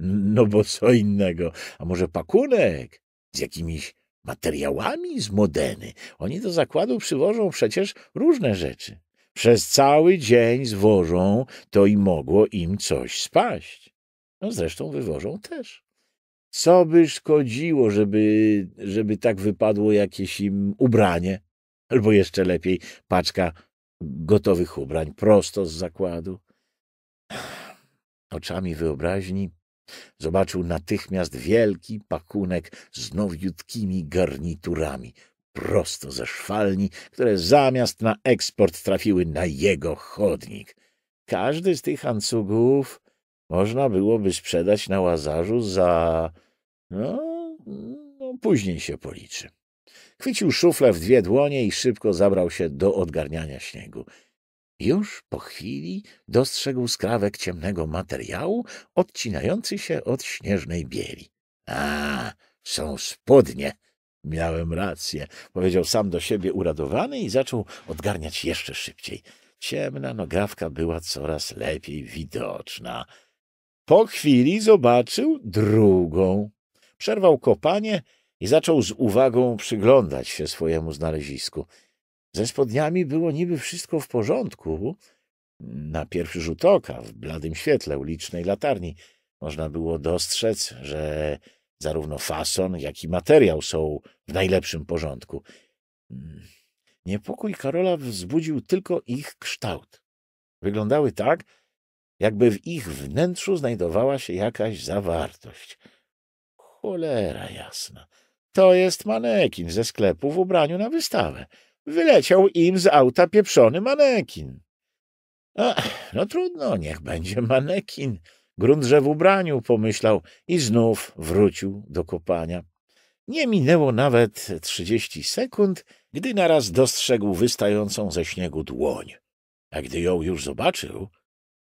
No bo co innego, a może pakunek z jakimiś materiałami z Modeny? Oni do zakładu przywożą przecież różne rzeczy. Przez cały dzień zwożą, to i mogło im coś spaść. No zresztą wywożą też. Co by szkodziło, żeby, żeby tak wypadło jakieś im ubranie, albo jeszcze lepiej paczka gotowych ubrań prosto z zakładu. Oczami wyobraźni zobaczył natychmiast wielki pakunek z nowiutkimi garniturami, prosto ze szwalni, które zamiast na eksport trafiły na jego chodnik. Każdy z tych hancugów można byłoby sprzedać na łazarzu za... No, no później się policzy. Chwycił szuflę w dwie dłonie i szybko zabrał się do odgarniania śniegu. Już po chwili dostrzegł skrawek ciemnego materiału, odcinający się od śnieżnej bieli. — A, są spodnie! Miałem rację, powiedział sam do siebie uradowany i zaczął odgarniać jeszcze szybciej. Ciemna nogawka była coraz lepiej widoczna. Po chwili zobaczył drugą. Przerwał kopanie i zaczął z uwagą przyglądać się swojemu znalezisku. Ze spodniami było niby wszystko w porządku. Na pierwszy rzut oka, w bladym świetle ulicznej latarni, można było dostrzec, że Zarówno fason, jak i materiał są w najlepszym porządku. Niepokój Karola wzbudził tylko ich kształt. Wyglądały tak, jakby w ich wnętrzu znajdowała się jakaś zawartość. Cholera jasna. To jest manekin ze sklepu w ubraniu na wystawę. Wyleciał im z auta pieprzony manekin. Ach, no trudno, niech będzie manekin. Grunże w ubraniu, pomyślał i znów wrócił do kopania. Nie minęło nawet trzydzieści sekund, gdy naraz dostrzegł wystającą ze śniegu dłoń. A gdy ją już zobaczył,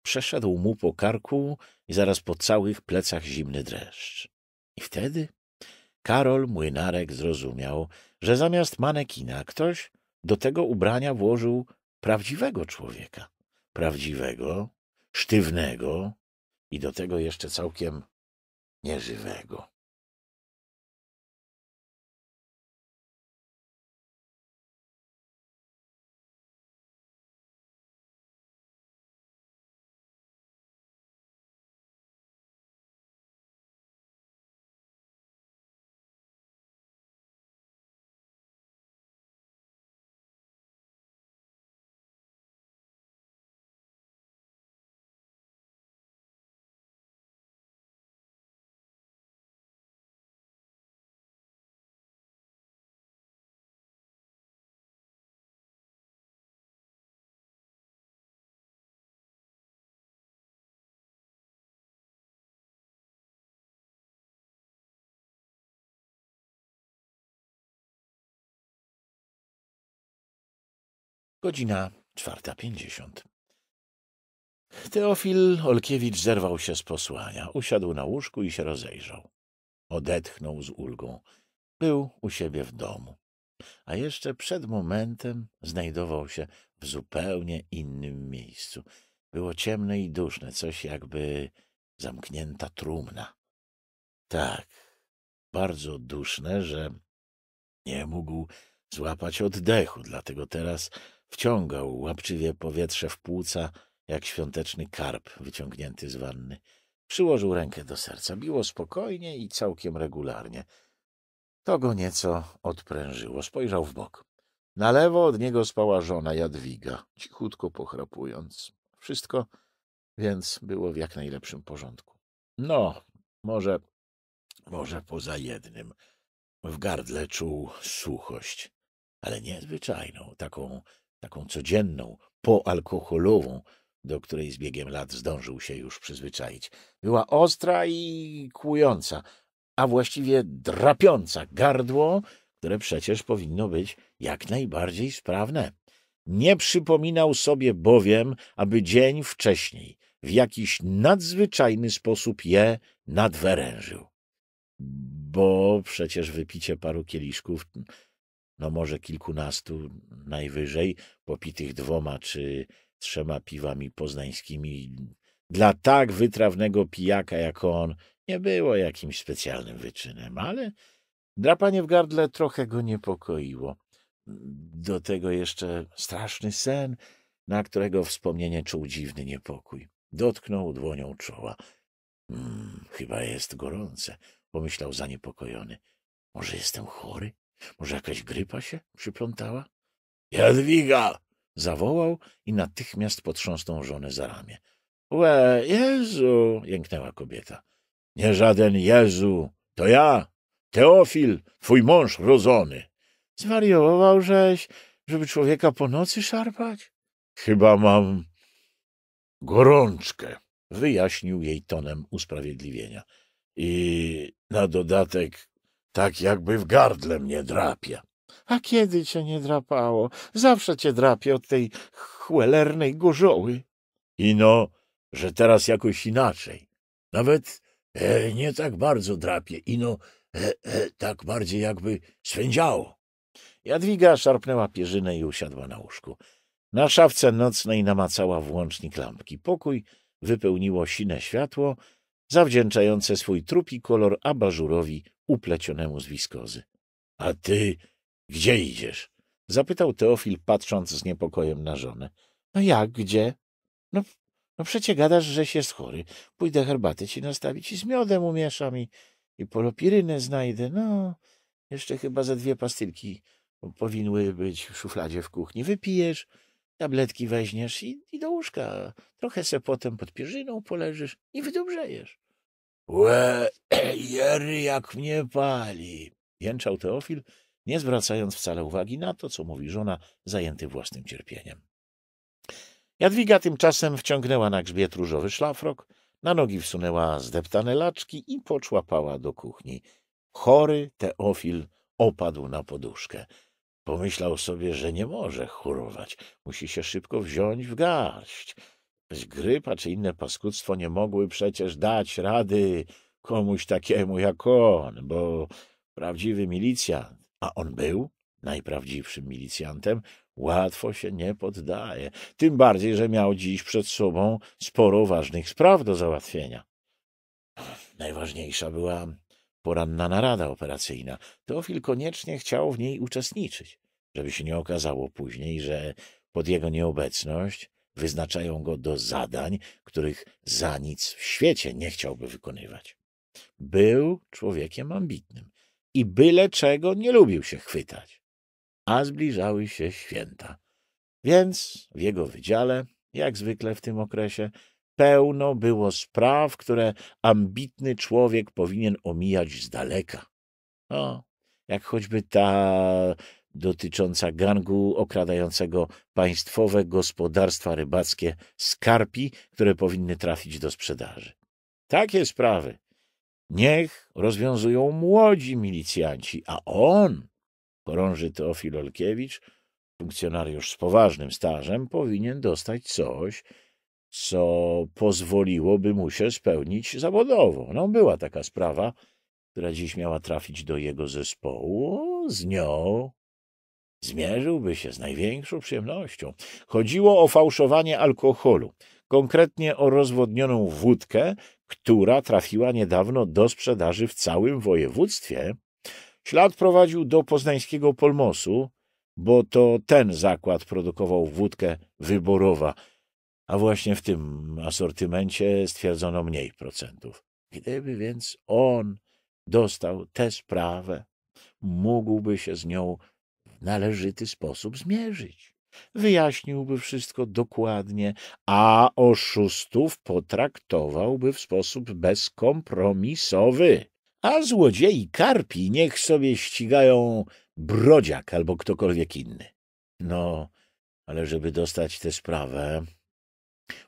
przeszedł mu po karku i zaraz po całych plecach zimny dreszcz. I wtedy Karol Młynarek zrozumiał, że zamiast manekina ktoś do tego ubrania włożył prawdziwego człowieka. Prawdziwego, sztywnego, i do tego jeszcze całkiem nieżywego. Godzina czwarta pięćdziesiąt. Teofil Olkiewicz zerwał się z posłania, usiadł na łóżku i się rozejrzał. Odetchnął z ulgą. Był u siebie w domu, a jeszcze przed momentem znajdował się w zupełnie innym miejscu. Było ciemne i duszne, coś jakby zamknięta trumna. Tak, bardzo duszne, że nie mógł złapać oddechu, dlatego teraz Wciągał łapczywie powietrze w płuca, jak świąteczny karp wyciągnięty z wanny. Przyłożył rękę do serca. Biło spokojnie i całkiem regularnie. To go nieco odprężyło. Spojrzał w bok. Na lewo od niego spała żona Jadwiga, cichutko pochrapując. Wszystko więc było w jak najlepszym porządku. No, może, może poza jednym. W gardle czuł suchość, ale niezwyczajną, taką taką codzienną, poalkoholową, do której z biegiem lat zdążył się już przyzwyczaić. Była ostra i kłująca, a właściwie drapiąca gardło, które przecież powinno być jak najbardziej sprawne. Nie przypominał sobie bowiem, aby dzień wcześniej w jakiś nadzwyczajny sposób je nadwerężył. Bo przecież wypicie paru kieliszków no może kilkunastu najwyżej, popitych dwoma czy trzema piwami poznańskimi. Dla tak wytrawnego pijaka jak on nie było jakimś specjalnym wyczynem, ale drapanie w gardle trochę go niepokoiło. Do tego jeszcze straszny sen, na którego wspomnienie czuł dziwny niepokój. Dotknął dłonią czoła. Hmm, chyba jest gorące, pomyślał zaniepokojony. Może jestem chory? Może jakaś grypa się przyplątała? Jadwiga! Zawołał i natychmiast potrząsnął żonę za ramię. Łe, Jezu! jęknęła kobieta. Nie żaden Jezu, to ja, Teofil, twój mąż rodzony. Zwariował żeś, żeby człowieka po nocy szarpać? Chyba mam gorączkę, wyjaśnił jej tonem usprawiedliwienia. I na dodatek tak jakby w gardle mnie drapie. A kiedy cię nie drapało? Zawsze cię drapie od tej chłelernej gorzoły. Ino, że teraz jakoś inaczej. Nawet e, nie tak bardzo drapie, ino e, e, tak bardziej jakby swędziało. Jadwiga szarpnęła pierzynę i usiadła na łóżku. Na szafce nocnej namacała włącznik lampki. Pokój wypełniło sine światło, zawdzięczające swój trupi kolor abażurowi uplecionemu z wiskozy. — A ty gdzie idziesz? — zapytał Teofil, patrząc z niepokojem na żonę. — No jak, gdzie? — No, no przecie gadasz, że się chory. Pójdę herbatę ci nastawić i z miodem umieszam i, i polopirynę znajdę. No, jeszcze chyba ze dwie pastylki powinny być w szufladzie w kuchni. Wypijesz tabletki weźmiesz i, i do łóżka. Trochę se potem pod pierzyną poleżysz i wydobrzejesz. Łe, jery jak mnie pali, jęczał Teofil, nie zwracając wcale uwagi na to, co mówi żona, zajęty własnym cierpieniem. Jadwiga tymczasem wciągnęła na grzbiet różowy szlafrok, na nogi wsunęła zdeptane laczki i poczłapała do kuchni. Chory Teofil opadł na poduszkę. Pomyślał sobie, że nie może chorować, musi się szybko wziąć w garść. Grypa czy inne paskudztwo nie mogły przecież dać rady komuś takiemu jak on, bo prawdziwy milicjant, a on był najprawdziwszym milicjantem, łatwo się nie poddaje, tym bardziej, że miał dziś przed sobą sporo ważnych spraw do załatwienia. Najważniejsza była poranna narada operacyjna. Teofil koniecznie chciał w niej uczestniczyć żeby się nie okazało później, że pod jego nieobecność wyznaczają go do zadań, których za nic w świecie nie chciałby wykonywać. Był człowiekiem ambitnym i byle czego nie lubił się chwytać, a zbliżały się święta. Więc w jego wydziale, jak zwykle w tym okresie, pełno było spraw, które ambitny człowiek powinien omijać z daleka. No, jak choćby ta dotycząca gangu okradającego państwowe gospodarstwa rybackie skarpi, które powinny trafić do sprzedaży. Takie sprawy niech rozwiązują młodzi milicjanci, a on, chorąży Teofil Olkiewicz, funkcjonariusz z poważnym stażem, powinien dostać coś, co pozwoliłoby mu się spełnić zawodowo. No, była taka sprawa, która dziś miała trafić do jego zespołu. Z nią Zmierzyłby się z największą przyjemnością. Chodziło o fałszowanie alkoholu, konkretnie o rozwodnioną wódkę, która trafiła niedawno do sprzedaży w całym województwie. Ślad prowadził do poznańskiego Polmosu, bo to ten zakład produkował wódkę wyborowa, a właśnie w tym asortymencie stwierdzono mniej procentów. Gdyby więc on dostał tę sprawę, mógłby się z nią należyty sposób zmierzyć. Wyjaśniłby wszystko dokładnie, a oszustów potraktowałby w sposób bezkompromisowy. A złodziei karpi niech sobie ścigają brodziak albo ktokolwiek inny. No, ale żeby dostać tę sprawę,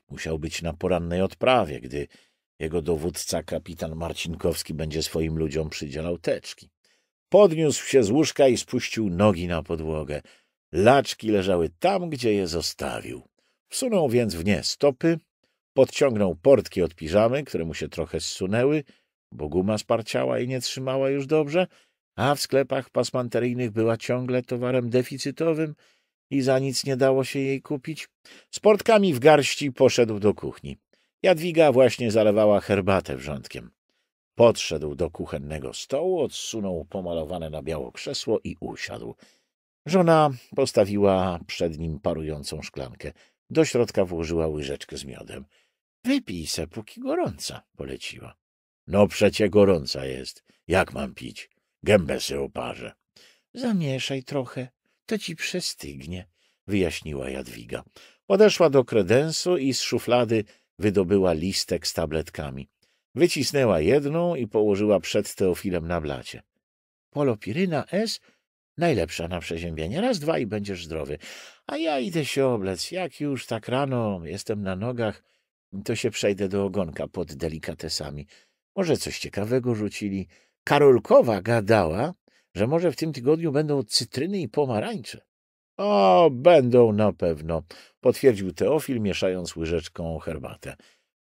musiał być na porannej odprawie, gdy jego dowódca kapitan Marcinkowski będzie swoim ludziom przydzielał teczki. Podniósł się z łóżka i spuścił nogi na podłogę. Laczki leżały tam, gdzie je zostawił. Wsunął więc w nie stopy, podciągnął portki od piżamy, które mu się trochę zsunęły, bo guma sparciała i nie trzymała już dobrze, a w sklepach pasmanteryjnych była ciągle towarem deficytowym i za nic nie dało się jej kupić. Z portkami w garści poszedł do kuchni. Jadwiga właśnie zalewała herbatę wrzątkiem. Podszedł do kuchennego stołu, odsunął pomalowane na biało krzesło i usiadł. Żona postawiła przed nim parującą szklankę. Do środka włożyła łyżeczkę z miodem. — Wypij se, póki gorąca — poleciła. — No przecie gorąca jest. Jak mam pić? Gębę se oparzę. — Zamieszaj trochę, to ci przestygnie — wyjaśniła Jadwiga. Podeszła do kredensu i z szuflady wydobyła listek z tabletkami. Wycisnęła jedną i położyła przed Teofilem na blacie. Polopiryna S najlepsza na przeziębienie. Raz, dwa i będziesz zdrowy. A ja idę się oblec. Jak już tak rano jestem na nogach, to się przejdę do ogonka pod delikatesami. Może coś ciekawego rzucili. Karolkowa gadała, że może w tym tygodniu będą cytryny i pomarańcze. O, będą na pewno, potwierdził Teofil, mieszając łyżeczką herbatę.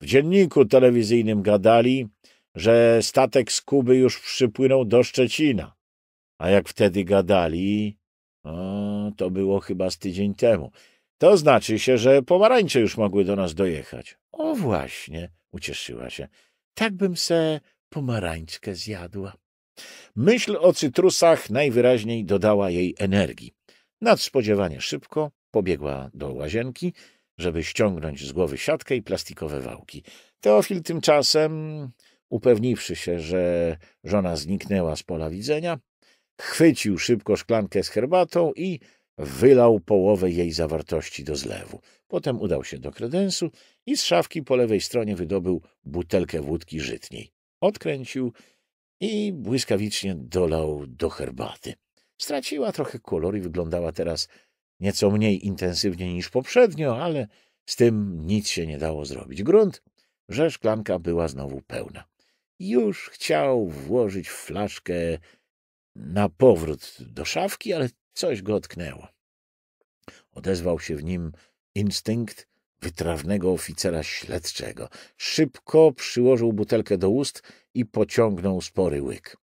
W dzienniku telewizyjnym gadali, że statek z Kuby już przypłynął do Szczecina. A jak wtedy gadali, o, to było chyba z tydzień temu. To znaczy się, że pomarańcze już mogły do nas dojechać. O właśnie, ucieszyła się. Tak bym se pomarańczkę zjadła. Myśl o cytrusach najwyraźniej dodała jej energii. Nadspodziewanie szybko pobiegła do łazienki, żeby ściągnąć z głowy siatkę i plastikowe wałki. Teofil tymczasem, upewniwszy się, że żona zniknęła z pola widzenia, chwycił szybko szklankę z herbatą i wylał połowę jej zawartości do zlewu. Potem udał się do kredensu i z szafki po lewej stronie wydobył butelkę wódki żytniej. Odkręcił i błyskawicznie dolał do herbaty. Straciła trochę kolor i wyglądała teraz nieco mniej intensywnie niż poprzednio, ale z tym nic się nie dało zrobić. Grunt, że szklanka była znowu pełna. Już chciał włożyć flaszkę na powrót do szafki, ale coś go tknęło. Odezwał się w nim instynkt wytrawnego oficera śledczego. Szybko przyłożył butelkę do ust i pociągnął spory łyk.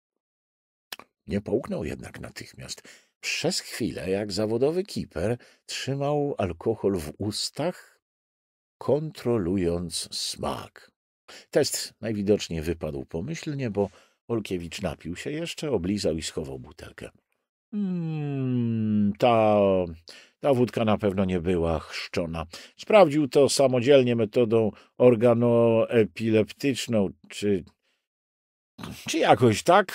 Nie połknął jednak natychmiast. Przez chwilę, jak zawodowy kiper, trzymał alkohol w ustach, kontrolując smak. Test najwidoczniej wypadł pomyślnie, bo Olkiewicz napił się jeszcze, oblizał i schował butelkę. Hmm, ta, ta wódka na pewno nie była chrzczona. Sprawdził to samodzielnie metodą organoepileptyczną, czy, czy jakoś tak.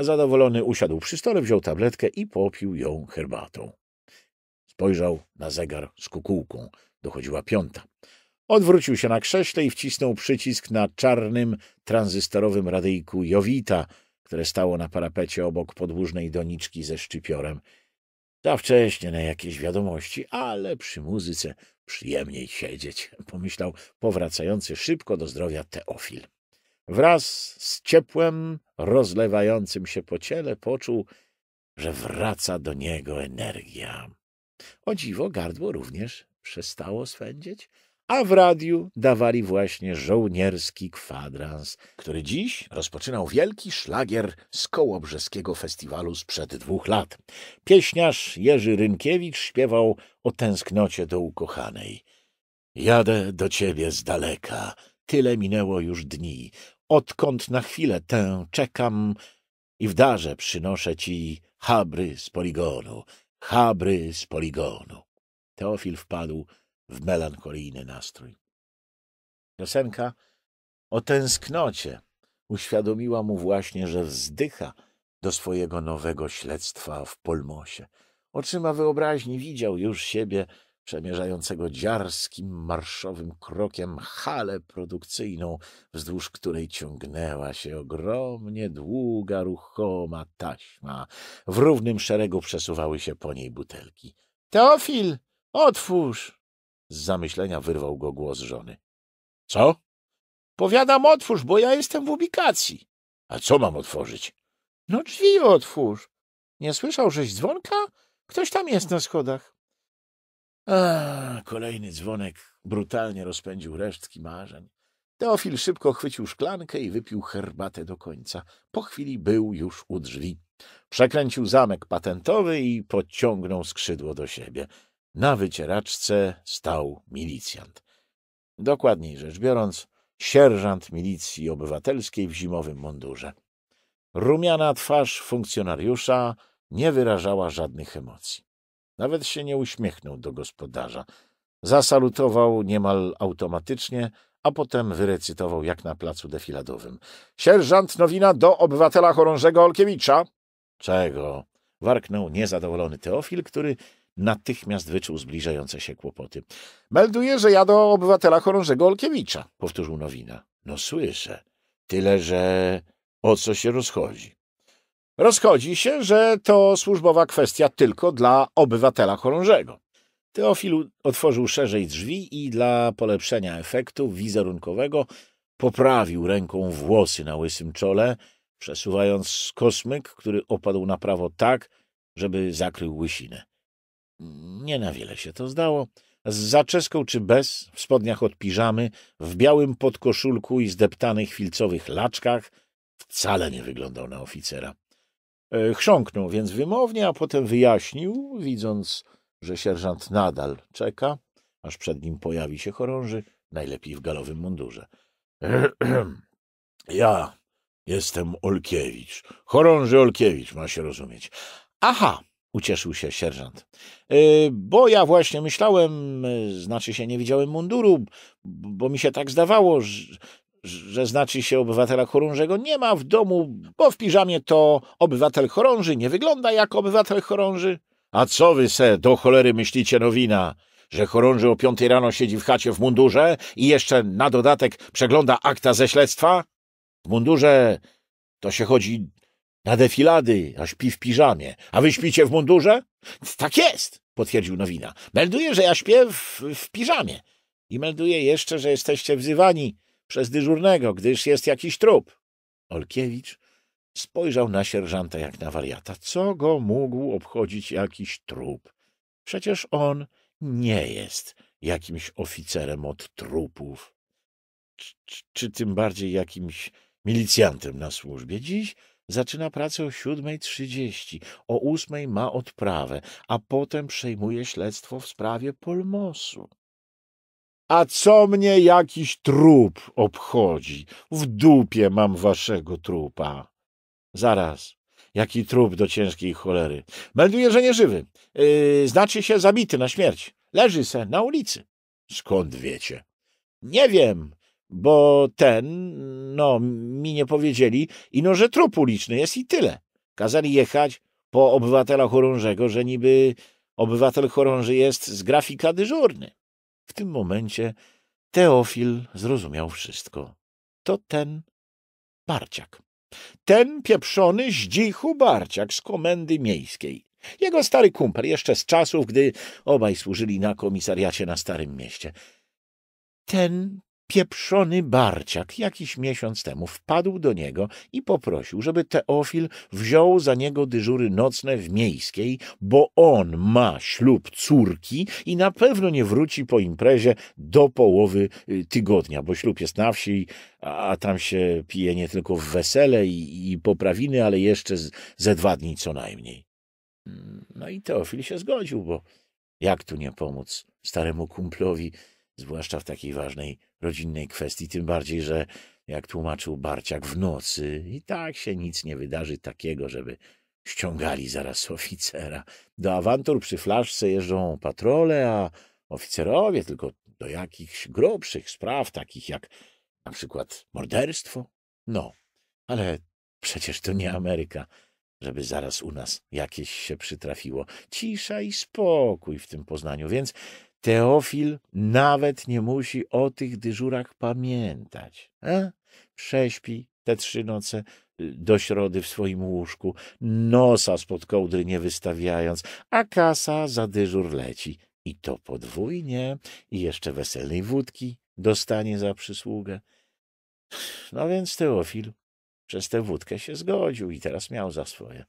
Zadowolony usiadł przy stole, wziął tabletkę i popił ją herbatą. Spojrzał na zegar z kukułką. Dochodziła piąta. Odwrócił się na krześle i wcisnął przycisk na czarnym, tranzystorowym radyjku Jowita, które stało na parapecie obok podłużnej doniczki ze szczypiorem. Za wcześnie na jakieś wiadomości, ale przy muzyce przyjemniej siedzieć, pomyślał powracający szybko do zdrowia Teofil. Wraz z ciepłem rozlewającym się po ciele poczuł, że wraca do niego energia. O dziwo gardło również przestało swędzieć, a w radiu dawali właśnie żołnierski kwadrans, który dziś rozpoczynał wielki szlagier z kołobrzeskiego festiwalu sprzed dwóch lat. Pieśniarz Jerzy Rynkiewicz śpiewał o tęsknocie do ukochanej. Jadę do ciebie z daleka, tyle minęło już dni, odkąd na chwilę tę czekam i w darze przynoszę ci habry z poligonu, habry z poligonu. Teofil wpadł w melancholijny nastrój. Piosenka o tęsknocie uświadomiła mu właśnie, że wzdycha do swojego nowego śledztwa w Polmosie. Oczyma wyobraźni widział już siebie przemierzającego dziarskim, marszowym krokiem halę produkcyjną, wzdłuż której ciągnęła się ogromnie długa, ruchoma taśma. W równym szeregu przesuwały się po niej butelki. — Teofil, otwórz! Z zamyślenia wyrwał go głos żony. — Co? — Powiadam, otwórz, bo ja jestem w ubikacji. — A co mam otworzyć? — No drzwi otwórz. Nie słyszał, żeś dzwonka? Ktoś tam jest na schodach. A, kolejny dzwonek brutalnie rozpędził resztki marzeń. Teofil szybko chwycił szklankę i wypił herbatę do końca. Po chwili był już u drzwi. Przekręcił zamek patentowy i podciągnął skrzydło do siebie. Na wycieraczce stał milicjant. Dokładniej rzecz biorąc, sierżant milicji obywatelskiej w zimowym mundurze. Rumiana twarz funkcjonariusza nie wyrażała żadnych emocji. Nawet się nie uśmiechnął do gospodarza. Zasalutował niemal automatycznie, a potem wyrecytował jak na placu defiladowym. Sierżant Nowina do obywatela chorążego Olkiewicza. Czego? Warknął niezadowolony Teofil, który natychmiast wyczuł zbliżające się kłopoty. Melduję, że ja do obywatela chorążego Olkiewicza, powtórzył Nowina. No słyszę, tyle że o co się rozchodzi? Rozchodzi się, że to służbowa kwestia tylko dla obywatela chorążego. Teofil otworzył szerzej drzwi i dla polepszenia efektu wizerunkowego poprawił ręką włosy na łysym czole, przesuwając kosmyk, który opadł na prawo tak, żeby zakrył łysinę. Nie na wiele się to zdało. Z zaczeską czy bez, w spodniach od piżamy, w białym podkoszulku i zdeptanych filcowych laczkach wcale nie wyglądał na oficera. E, chrząknął więc wymownie, a potem wyjaśnił, widząc, że sierżant nadal czeka, aż przed nim pojawi się chorąży, najlepiej w galowym mundurze. ja jestem Olkiewicz. Chorąży Olkiewicz, ma się rozumieć. Aha, ucieszył się sierżant. Yy, bo ja właśnie myślałem, e, znaczy się nie widziałem munduru, bo mi się tak zdawało, że znaczy się obywatela chorążego nie ma w domu, bo w piżamie to obywatel chorąży nie wygląda jak obywatel chorąży. A co wy se do cholery myślicie nowina? Że chorąży o piątej rano siedzi w chacie w mundurze i jeszcze na dodatek przegląda akta ze śledztwa? W mundurze to się chodzi na defilady, a śpi w piżamie. A wy śpicie w mundurze? Tak jest, potwierdził nowina. Melduję, że ja śpię w, w piżamie. I melduję jeszcze, że jesteście wzywani przez dyżurnego, gdyż jest jakiś trup. Olkiewicz spojrzał na sierżanta jak na wariata. Co go mógł obchodzić jakiś trup? Przecież on nie jest jakimś oficerem od trupów, czy, czy tym bardziej jakimś milicjantem na służbie. Dziś zaczyna pracę o trzydzieści. o ósmej ma odprawę, a potem przejmuje śledztwo w sprawie Polmosu. A co mnie jakiś trup obchodzi? W dupie mam waszego trupa. Zaraz. Jaki trup do ciężkiej cholery. Melduje, że nieżywy. Yy, znaczy się zabity na śmierć. Leży se na ulicy. Skąd wiecie? Nie wiem, bo ten, no, mi nie powiedzieli, ino, że trup uliczny jest i tyle. Kazali jechać po obywatela chorążego, że niby obywatel chorąży jest z grafika dyżurny. W tym momencie Teofil zrozumiał wszystko. To ten Barciak. Ten pieprzony zdzichu Barciak z komendy miejskiej. Jego stary kumpel, jeszcze z czasów, gdy obaj służyli na komisariacie na Starym Mieście. Ten Pieprzony Barciak jakiś miesiąc temu wpadł do niego i poprosił, żeby Teofil wziął za niego dyżury nocne w miejskiej, bo on ma ślub córki i na pewno nie wróci po imprezie do połowy y, tygodnia, bo ślub jest na wsi, a tam się pije nie tylko w wesele i, i poprawiny, ale jeszcze z, ze dwa dni co najmniej. Mm, no i Teofil się zgodził, bo jak tu nie pomóc staremu kumplowi, zwłaszcza w takiej ważnej rodzinnej kwestii, tym bardziej, że jak tłumaczył Barciak w nocy, i tak się nic nie wydarzy takiego, żeby ściągali zaraz oficera. Do awantur przy flaszce jeżdżą patrole, a oficerowie tylko do jakichś grubszych spraw, takich jak na przykład morderstwo. No, ale przecież to nie Ameryka, żeby zaraz u nas jakieś się przytrafiło. Cisza i spokój w tym Poznaniu, więc Teofil nawet nie musi o tych dyżurach pamiętać. A? Prześpi te trzy noce y, do środy w swoim łóżku, nosa spod kołdry nie wystawiając, a kasa za dyżur leci. I to podwójnie, i jeszcze weselnej wódki dostanie za przysługę. No więc Teofil przez tę wódkę się zgodził i teraz miał za swoje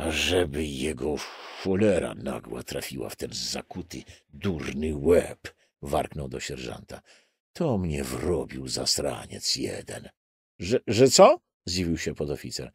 ażeby jego cholera nagła trafiła w ten zakuty, durny łeb, warknął do sierżanta. To mnie wrobił zasraniec jeden. Że, że co? zdziwił się podoficer.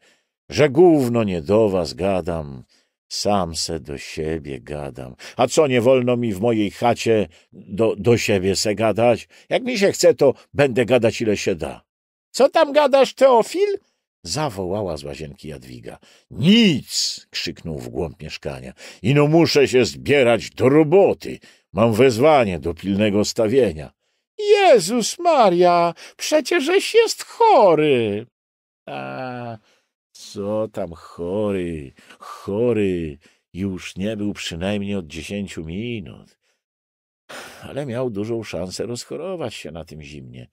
Że gówno nie do was gadam, sam se do siebie gadam. A co, nie wolno mi w mojej chacie do, do siebie se gadać? Jak mi się chce, to będę gadać ile się da. Co tam gadasz, Teofil? Zawołała z łazienki Jadwiga. Nic! krzyknął w głąb mieszkania. Ino muszę się zbierać do roboty. Mam wezwanie do pilnego stawienia. Jezus Maria, przecieżeś jest chory. A, co tam chory, chory. Już nie był przynajmniej od dziesięciu minut. Ale miał dużą szansę rozchorować się na tym zimnie.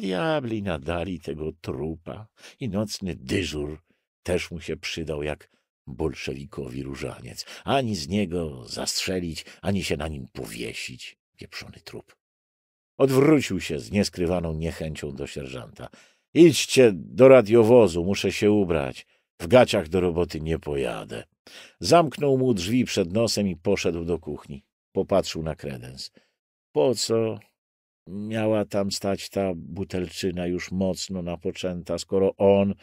Diabli nadali tego trupa i nocny dyżur też mu się przydał jak bolszewikowi różaniec. Ani z niego zastrzelić, ani się na nim powiesić. Pieprzony trup. Odwrócił się z nieskrywaną niechęcią do sierżanta. Idźcie do radiowozu, muszę się ubrać. W gaciach do roboty nie pojadę. Zamknął mu drzwi przed nosem i poszedł do kuchni. Popatrzył na kredens. Po co miała tam stać ta butelczyna już mocno napoczęta, skoro on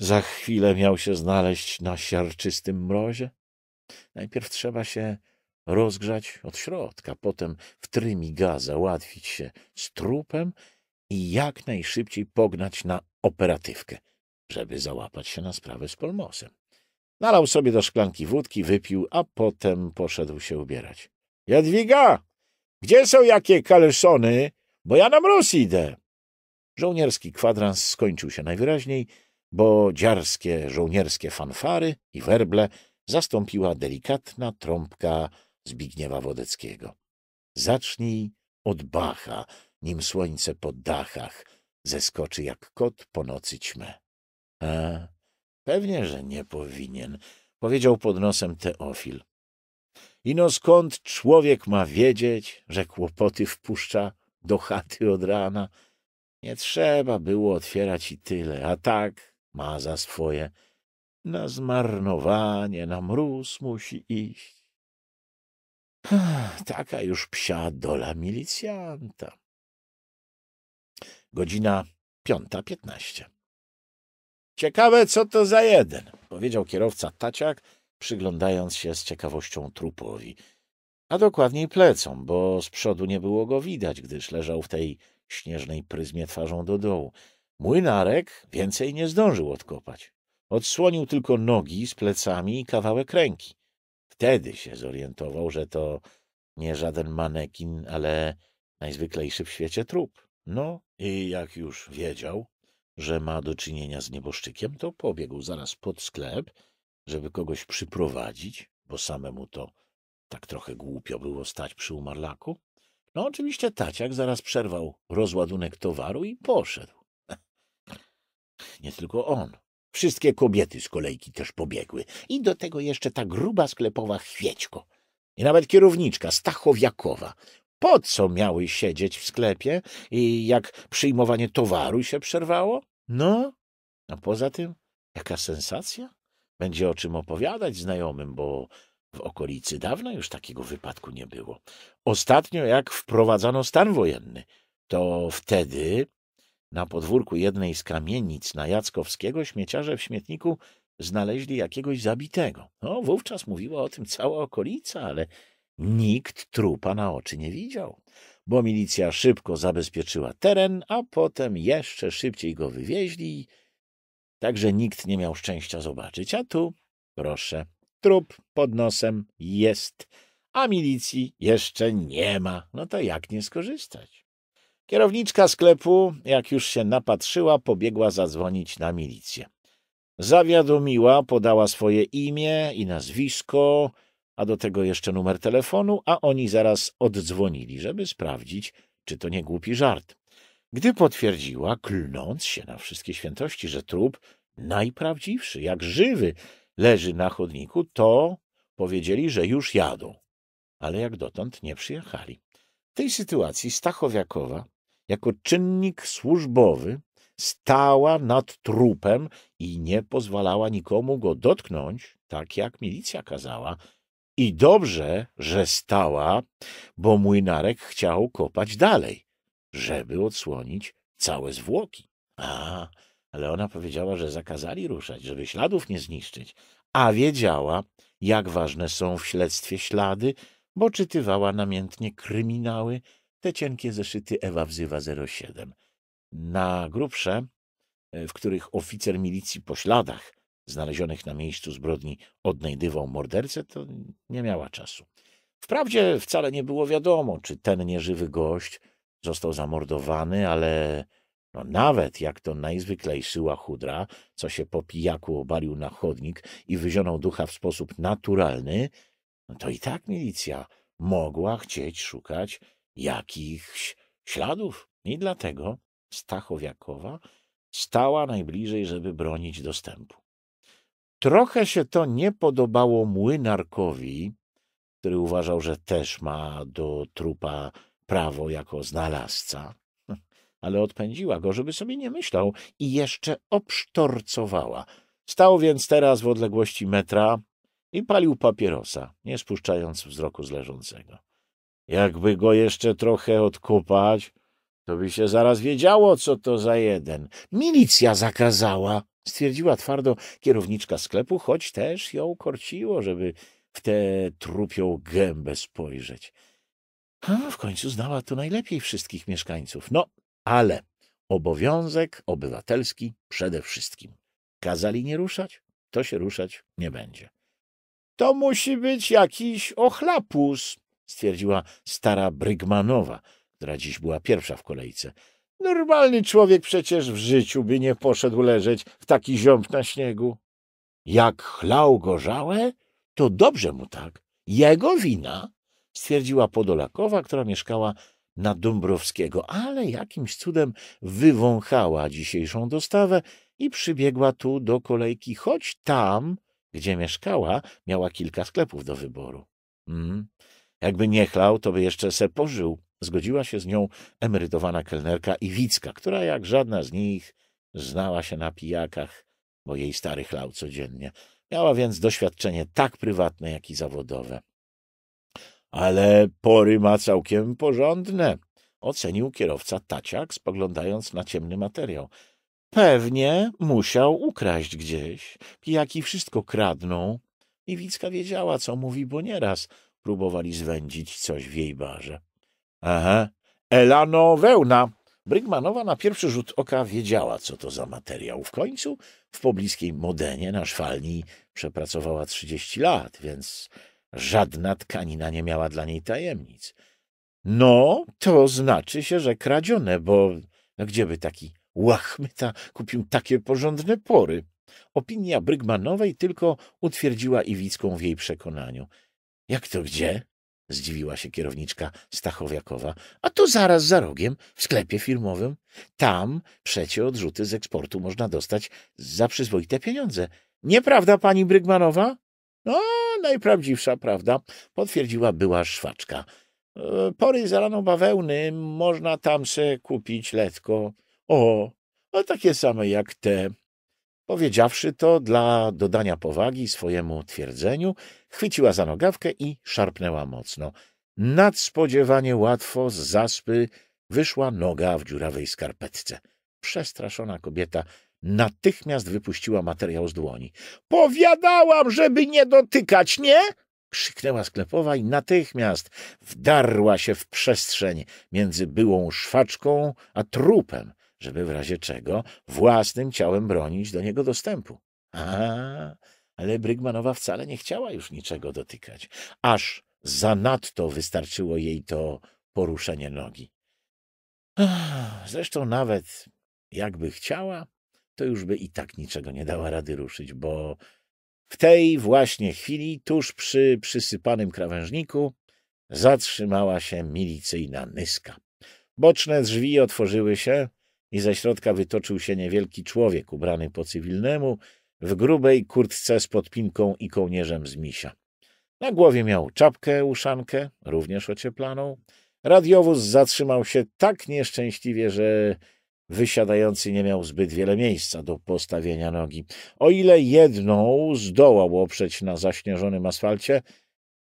za chwilę miał się znaleźć na siarczystym mrozie? Najpierw trzeba się rozgrzać od środka, potem w trymiga łatwić się z trupem i jak najszybciej pognać na operatywkę, żeby załapać się na sprawę z Polmosem. Nalał sobie do szklanki wódki, wypił, a potem poszedł się ubierać. — Jadwiga! Gdzie są jakie kaleszony? Bo ja na mróz idę. Żołnierski kwadrans skończył się najwyraźniej, bo dziarskie żołnierskie fanfary i werble zastąpiła delikatna trąbka Zbigniewa Wodeckiego. Zacznij od Bacha, nim słońce po dachach zeskoczy jak kot po nocy ćmę. A, pewnie, że nie powinien, powiedział pod nosem Teofil. Ino skąd człowiek ma wiedzieć, że kłopoty wpuszcza do chaty od rana? Nie trzeba było otwierać i tyle, a tak ma za swoje. Na zmarnowanie, na mróz musi iść. Taka już psia dola milicjanta. Godzina piąta piętnaście. Ciekawe, co to za jeden, powiedział kierowca Taciak, przyglądając się z ciekawością trupowi, a dokładniej plecom, bo z przodu nie było go widać, gdyż leżał w tej śnieżnej pryzmie twarzą do dołu. Młynarek więcej nie zdążył odkopać. Odsłonił tylko nogi z plecami i kawałek ręki. Wtedy się zorientował, że to nie żaden manekin, ale najzwyklejszy w świecie trup. No i jak już wiedział, że ma do czynienia z nieboszczykiem, to pobiegł zaraz pod sklep, żeby kogoś przyprowadzić, bo samemu to tak trochę głupio było stać przy umarlaku. No oczywiście Taciak zaraz przerwał rozładunek towaru i poszedł. Nie tylko on. Wszystkie kobiety z kolejki też pobiegły. I do tego jeszcze ta gruba sklepowa chwiećko. I nawet kierowniczka Stachowiakowa. Po co miały siedzieć w sklepie i jak przyjmowanie towaru się przerwało? No, a poza tym, jaka sensacja? Będzie o czym opowiadać znajomym, bo w okolicy dawno już takiego wypadku nie było. Ostatnio, jak wprowadzano stan wojenny, to wtedy na podwórku jednej z kamienic na Jackowskiego śmieciarze w śmietniku znaleźli jakiegoś zabitego. No, wówczas mówiła o tym cała okolica, ale nikt trupa na oczy nie widział, bo milicja szybko zabezpieczyła teren, a potem jeszcze szybciej go wywieźli Także nikt nie miał szczęścia zobaczyć. A tu, proszę, trup pod nosem jest, a milicji jeszcze nie ma. No to jak nie skorzystać? Kierowniczka sklepu, jak już się napatrzyła, pobiegła zadzwonić na milicję. Zawiadomiła, podała swoje imię i nazwisko, a do tego jeszcze numer telefonu, a oni zaraz oddzwonili, żeby sprawdzić, czy to nie głupi żart gdy potwierdziła, klnąc się na wszystkie świętości, że trup najprawdziwszy, jak żywy, leży na chodniku, to powiedzieli, że już jadą, ale jak dotąd nie przyjechali. W tej sytuacji Stachowiakowa, jako czynnik służbowy, stała nad trupem i nie pozwalała nikomu go dotknąć, tak jak milicja kazała. I dobrze, że stała, bo młynarek chciał kopać dalej żeby odsłonić całe zwłoki. A, ale ona powiedziała, że zakazali ruszać, żeby śladów nie zniszczyć, a wiedziała, jak ważne są w śledztwie ślady, bo czytywała namiętnie kryminały, te cienkie zeszyty Ewa Wzywa 07. Na grubsze, e, w których oficer milicji po śladach znalezionych na miejscu zbrodni odnajdywał mordercę, to nie miała czasu. Wprawdzie wcale nie było wiadomo, czy ten nieżywy gość został zamordowany, ale no nawet jak to najzwyklejszy łachudra, co się po pijaku obalił na chodnik i wyzionął ducha w sposób naturalny, no to i tak milicja mogła chcieć szukać jakichś śladów. I dlatego Stachowiakowa stała najbliżej, żeby bronić dostępu. Trochę się to nie podobało młynarkowi, który uważał, że też ma do trupa prawo jako znalazca, ale odpędziła go, żeby sobie nie myślał i jeszcze obsztorcowała. Stał więc teraz w odległości metra i palił papierosa, nie spuszczając wzroku z leżącego. Jakby go jeszcze trochę odkopać, to by się zaraz wiedziało, co to za jeden. Milicja zakazała, stwierdziła twardo kierowniczka sklepu, choć też ją korciło, żeby w tę trupią gębę spojrzeć. A w końcu znała tu najlepiej wszystkich mieszkańców. No, ale obowiązek obywatelski przede wszystkim. Kazali nie ruszać, to się ruszać nie będzie. To musi być jakiś ochlapus, stwierdziła stara Brygmanowa, która dziś była pierwsza w kolejce. Normalny człowiek przecież w życiu by nie poszedł leżeć w taki ziąb na śniegu. Jak chlał gorzałe, to dobrze mu tak. Jego wina stwierdziła Podolakowa, która mieszkała na Dąbrowskiego, ale jakimś cudem wywąchała dzisiejszą dostawę i przybiegła tu do kolejki, choć tam, gdzie mieszkała, miała kilka sklepów do wyboru. Mm. Jakby nie chlał, to by jeszcze se pożył. Zgodziła się z nią emerytowana kelnerka Iwicka, która jak żadna z nich znała się na pijakach, bo jej stary chlał codziennie. Miała więc doświadczenie tak prywatne, jak i zawodowe ale pory ma całkiem porządne, ocenił kierowca Taciak, spoglądając na ciemny materiał. Pewnie musiał ukraść gdzieś. Pijaki wszystko kradną. Wicka wiedziała, co mówi, bo nieraz próbowali zwędzić coś w jej barze. Aha, Elano Wełna! Brygmanowa na pierwszy rzut oka wiedziała, co to za materiał. W końcu w pobliskiej Modenie na szwalni przepracowała trzydzieści lat, więc Żadna tkanina nie miała dla niej tajemnic. No, to znaczy się, że kradzione, bo gdzieby taki łachmyta kupił takie porządne pory. Opinia Brygmanowej tylko utwierdziła Iwicką w jej przekonaniu. Jak to gdzie? zdziwiła się kierowniczka Stachowiakowa. A to zaraz za rogiem, w sklepie firmowym. Tam przecie odrzuty z eksportu można dostać za przyzwoite pieniądze. Nieprawda, pani Brygmanowa? No, najprawdziwsza prawda, potwierdziła była szwaczka. E, pory zalaną bawełny można tam se kupić letko. O, ale takie same jak te. Powiedziawszy to dla dodania powagi swojemu twierdzeniu, chwyciła za nogawkę i szarpnęła mocno. Nadspodziewanie łatwo z zaspy wyszła noga w dziurawej skarpetce. Przestraszona kobieta Natychmiast wypuściła materiał z dłoni. Powiadałam, żeby nie dotykać, nie? krzyknęła sklepowa i natychmiast wdarła się w przestrzeń między byłą szwaczką a trupem, żeby w razie czego własnym ciałem bronić do niego dostępu. A, ale Brygmanowa wcale nie chciała już niczego dotykać, aż zanadto wystarczyło jej to poruszenie nogi. Zresztą nawet jakby chciała, to już by i tak niczego nie dała rady ruszyć, bo w tej właśnie chwili, tuż przy przysypanym krawężniku, zatrzymała się milicyjna nyska. Boczne drzwi otworzyły się i ze środka wytoczył się niewielki człowiek ubrany po cywilnemu, w grubej kurtce z podpinką i kołnierzem z misia. Na głowie miał czapkę, uszankę, również ocieplaną. Radiowóz zatrzymał się tak nieszczęśliwie, że Wysiadający nie miał zbyt wiele miejsca do postawienia nogi. O ile jedną zdołał oprzeć na zaśnieżonym asfalcie,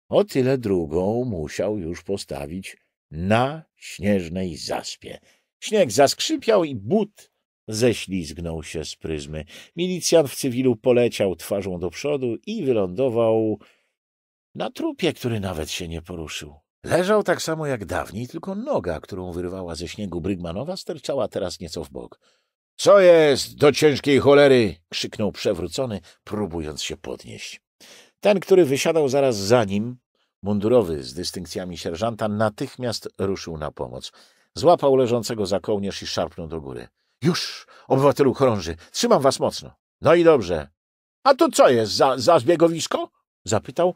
o tyle drugą musiał już postawić na śnieżnej zaspie. Śnieg zaskrzypiał i but ześlizgnął się z pryzmy. Milicjant w cywilu poleciał twarzą do przodu i wylądował na trupie, który nawet się nie poruszył. Leżał tak samo jak dawniej, tylko noga, którą wyrwała ze śniegu Brygmanowa, sterczała teraz nieco w bok. — Co jest do ciężkiej cholery? — krzyknął przewrócony, próbując się podnieść. Ten, który wysiadał zaraz za nim, mundurowy z dystynkcjami sierżanta, natychmiast ruszył na pomoc. Złapał leżącego za kołnierz i szarpnął do góry. — Już, obywatelu chorąży, trzymam was mocno. — No i dobrze. — A to co jest za, za zbiegowisko? — zapytał,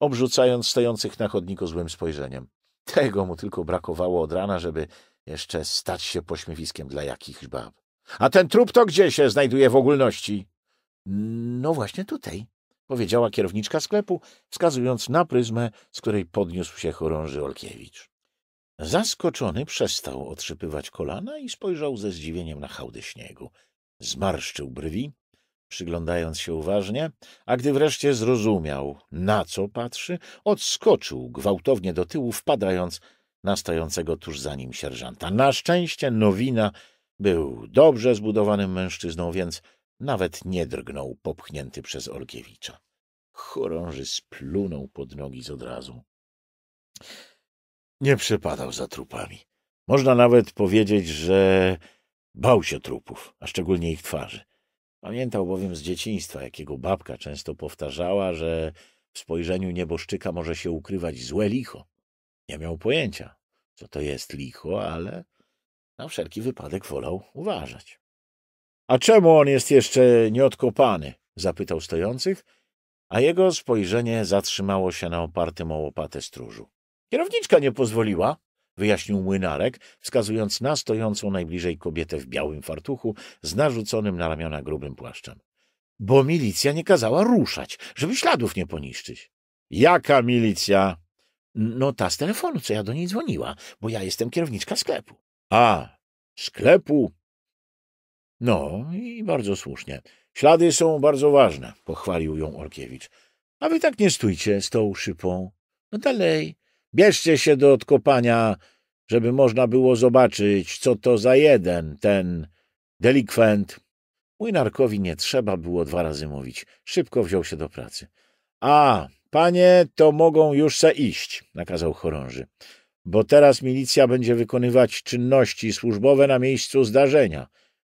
obrzucając stojących na chodniku złym spojrzeniem. Tego mu tylko brakowało od rana, żeby jeszcze stać się pośmiewiskiem dla jakichś bab. A ten trup to gdzie się znajduje w ogólności? No właśnie tutaj, powiedziała kierowniczka sklepu, wskazując na pryzmę, z której podniósł się chorąży Olkiewicz. Zaskoczony przestał otrzypywać kolana i spojrzał ze zdziwieniem na hałdy śniegu. Zmarszczył brwi, przyglądając się uważnie, a gdy wreszcie zrozumiał, na co patrzy, odskoczył gwałtownie do tyłu, wpadając na stojącego tuż za nim sierżanta. Na szczęście Nowina był dobrze zbudowanym mężczyzną, więc nawet nie drgnął popchnięty przez Olkiewicza. Chorąży splunął pod nogi z odrazu. Nie przepadał za trupami. Można nawet powiedzieć, że bał się trupów, a szczególnie ich twarzy. Pamiętał bowiem z dzieciństwa, jakiego babka często powtarzała, że w spojrzeniu nieboszczyka może się ukrywać złe licho. Nie miał pojęcia, co to jest licho, ale na wszelki wypadek wolał uważać. A czemu on jest jeszcze nieodkopany? zapytał stojących, a jego spojrzenie zatrzymało się na opartym o łopatę stróżu. Kierowniczka nie pozwoliła, wyjaśnił młynarek, wskazując na stojącą najbliżej kobietę w białym fartuchu z narzuconym na ramiona grubym płaszczem. Bo milicja nie kazała ruszać, żeby śladów nie poniszczyć. Jaka milicja? No ta z telefonu, co ja do niej dzwoniła, bo ja jestem kierowniczka sklepu. A, sklepu? No i bardzo słusznie. Ślady są bardzo ważne, pochwalił ją Olkiewicz. A wy tak nie stójcie z tą szypą. No dalej, Bierzcie się do odkopania, żeby można było zobaczyć, co to za jeden, ten delikwent. Młynarkowi nie trzeba było dwa razy mówić. Szybko wziął się do pracy. A, panie, to mogą już se iść, nakazał chorąży, bo teraz milicja będzie wykonywać czynności służbowe na miejscu zdarzenia.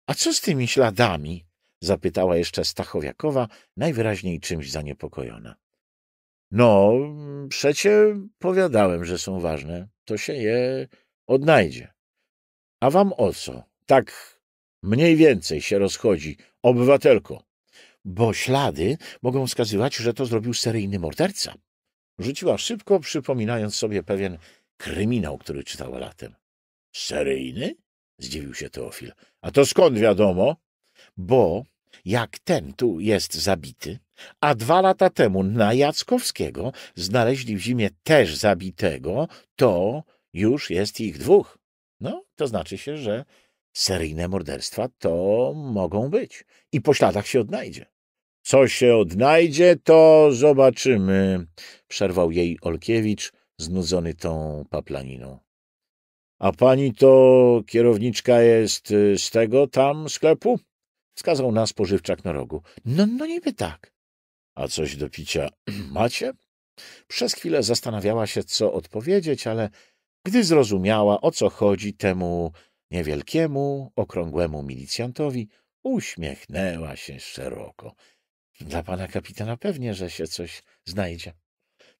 A co z tymi śladami? zapytała jeszcze Stachowiakowa, najwyraźniej czymś zaniepokojona. No, przecie powiadałem, że są ważne. To się je odnajdzie. A wam o co? Tak mniej więcej się rozchodzi, obywatelko. Bo ślady mogą wskazywać, że to zrobił seryjny morderca. Rzuciła szybko, przypominając sobie pewien kryminał, który czytała latem. Seryjny? Zdziwił się Teofil. A to skąd wiadomo? Bo jak ten tu jest zabity, a dwa lata temu na Jackowskiego znaleźli w zimie też zabitego, to już jest ich dwóch. No, to znaczy się, że seryjne morderstwa to mogą być i po śladach się odnajdzie. Co się odnajdzie, to zobaczymy, przerwał jej Olkiewicz, znudzony tą paplaniną. A pani to kierowniczka jest z tego tam sklepu? Wskazał na spożywczak na rogu. No, no niby tak. A coś do picia macie? Przez chwilę zastanawiała się, co odpowiedzieć, ale gdy zrozumiała, o co chodzi temu niewielkiemu, okrągłemu milicjantowi, uśmiechnęła się szeroko. Dla pana kapitana pewnie, że się coś znajdzie.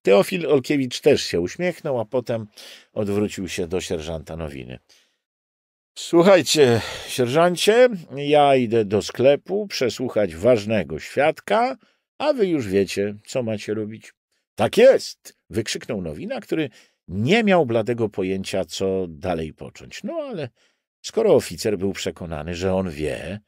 Teofil Olkiewicz też się uśmiechnął, a potem odwrócił się do sierżanta Nowiny. Słuchajcie, sierżancie, ja idę do sklepu przesłuchać ważnego świadka, a wy już wiecie, co macie robić. Tak jest! wykrzyknął nowina, który nie miał bladego pojęcia, co dalej począć. No ale skoro oficer był przekonany, że on wie,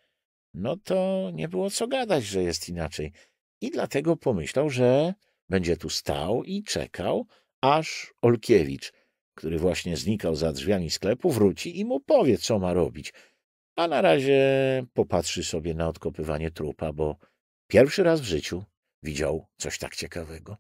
no to nie było co gadać, że jest inaczej. I dlatego pomyślał, że będzie tu stał i czekał, aż Olkiewicz, który właśnie znikał za drzwiami sklepu, wróci i mu powie, co ma robić. A na razie popatrzy sobie na odkopywanie trupa, bo Pierwszy raz w życiu widział coś tak ciekawego.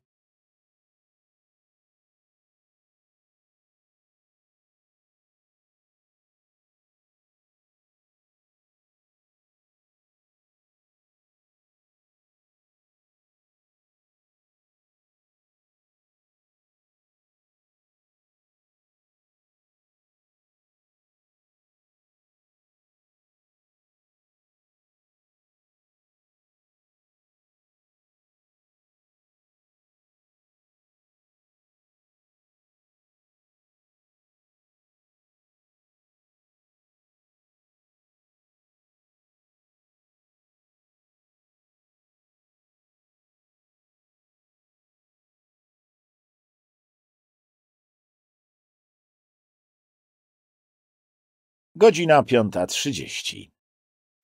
Godzina 5.30.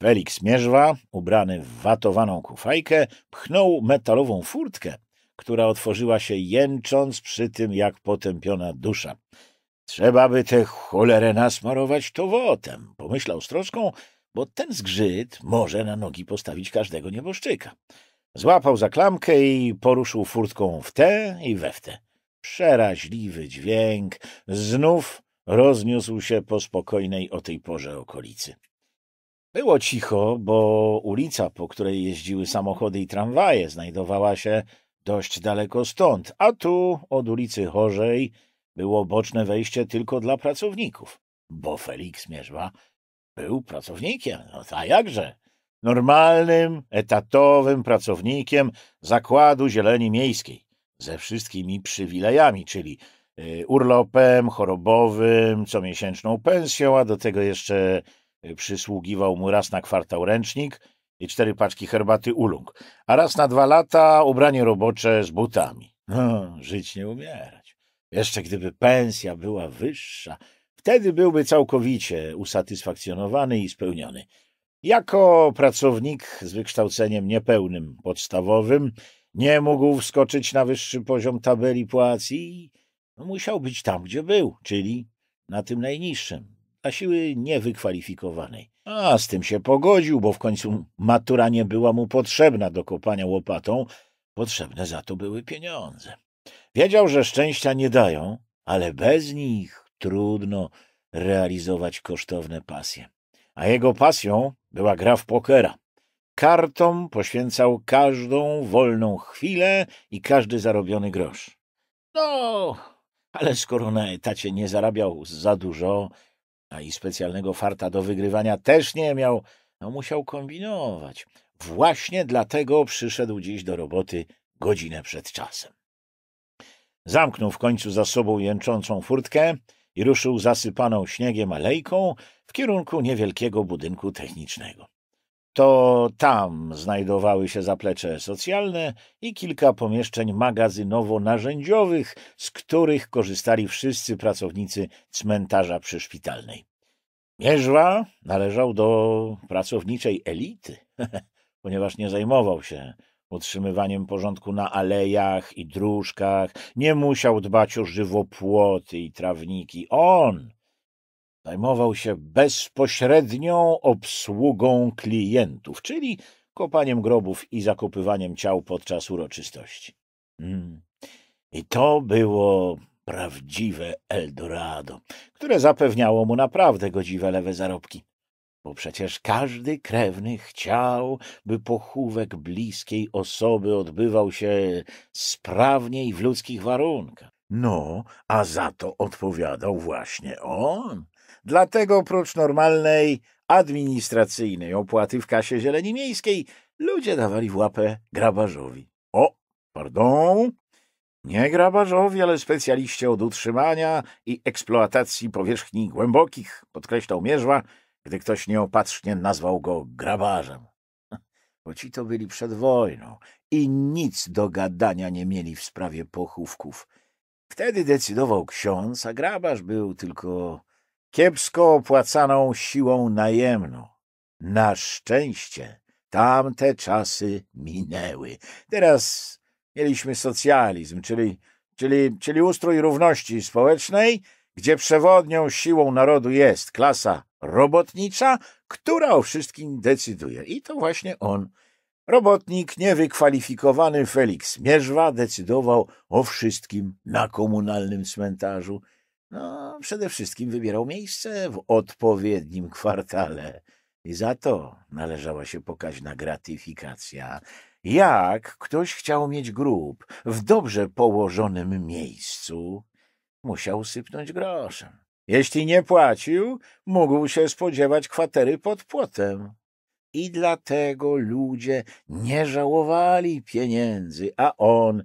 Felix Mierzwa, ubrany w watowaną kufajkę, pchnął metalową furtkę, która otworzyła się jęcząc przy tym, jak potępiona dusza. Trzeba by tę cholerę nasmarować towotem, pomyślał z troską, bo ten zgrzyt może na nogi postawić każdego nieboszczyka. Złapał za klamkę i poruszył furtką w tę i we w tę. Przeraźliwy dźwięk znów rozniósł się po spokojnej o tej porze okolicy. Było cicho, bo ulica, po której jeździły samochody i tramwaje, znajdowała się dość daleko stąd, a tu od ulicy Chorzej było boczne wejście tylko dla pracowników, bo Felix Mierzwa był pracownikiem, no a jakże? Normalnym, etatowym pracownikiem zakładu zieleni miejskiej, ze wszystkimi przywilejami, czyli Y, urlopem chorobowym, comiesięczną pensją, a do tego jeszcze y, przysługiwał mu raz na kwartał ręcznik i cztery paczki herbaty ulung, a raz na dwa lata ubranie robocze z butami. No, żyć nie umierać. Jeszcze gdyby pensja była wyższa, wtedy byłby całkowicie usatysfakcjonowany i spełniony. Jako pracownik z wykształceniem niepełnym podstawowym nie mógł wskoczyć na wyższy poziom tabeli płac i no, musiał być tam, gdzie był, czyli na tym najniższym, na siły niewykwalifikowanej. A z tym się pogodził, bo w końcu matura nie była mu potrzebna do kopania łopatą, potrzebne za to były pieniądze. Wiedział, że szczęścia nie dają, ale bez nich trudno realizować kosztowne pasje. A jego pasją była gra w pokera. Kartom poświęcał każdą wolną chwilę i każdy zarobiony grosz. No, ale skoro na etacie nie zarabiał za dużo, a i specjalnego farta do wygrywania też nie miał, no musiał kombinować. Właśnie dlatego przyszedł dziś do roboty godzinę przed czasem. Zamknął w końcu za sobą jęczącą furtkę i ruszył zasypaną śniegiem alejką w kierunku niewielkiego budynku technicznego. To tam znajdowały się zaplecze socjalne i kilka pomieszczeń magazynowo-narzędziowych, z których korzystali wszyscy pracownicy cmentarza przyszpitalnej. Mierzwa należał do pracowniczej elity, ponieważ nie zajmował się utrzymywaniem porządku na alejach i dróżkach, nie musiał dbać o żywopłoty i trawniki. On Zajmował się bezpośrednią obsługą klientów, czyli kopaniem grobów i zakopywaniem ciał podczas uroczystości. Mm. I to było prawdziwe Eldorado, które zapewniało mu naprawdę godziwe lewe zarobki. Bo przecież każdy krewny chciał, by pochówek bliskiej osoby odbywał się sprawnie i w ludzkich warunkach. No, a za to odpowiadał właśnie on. Dlatego oprócz normalnej administracyjnej opłaty w kasie zieleni miejskiej ludzie dawali w łapę grabarzowi. O, pardon, nie grabarzowi, ale specjaliście od utrzymania i eksploatacji powierzchni głębokich, podkreślał Mierzwa, gdy ktoś nieopatrznie nazwał go grabarzem. Bo ci to byli przed wojną i nic do gadania nie mieli w sprawie pochówków. Wtedy decydował ksiądz, a grabarz był tylko kiepsko opłacaną siłą najemną. Na szczęście tamte czasy minęły. Teraz mieliśmy socjalizm, czyli, czyli, czyli ustrój równości społecznej, gdzie przewodnią siłą narodu jest klasa robotnicza, która o wszystkim decyduje. I to właśnie on. Robotnik niewykwalifikowany Felix Mierzwa decydował o wszystkim na komunalnym cmentarzu. No, przede wszystkim wybierał miejsce w odpowiednim kwartale. I za to należała się pokaźna gratyfikacja. Jak ktoś chciał mieć grób w dobrze położonym miejscu, musiał sypnąć groszem. Jeśli nie płacił, mógł się spodziewać kwatery pod płotem. I dlatego ludzie nie żałowali pieniędzy, a on,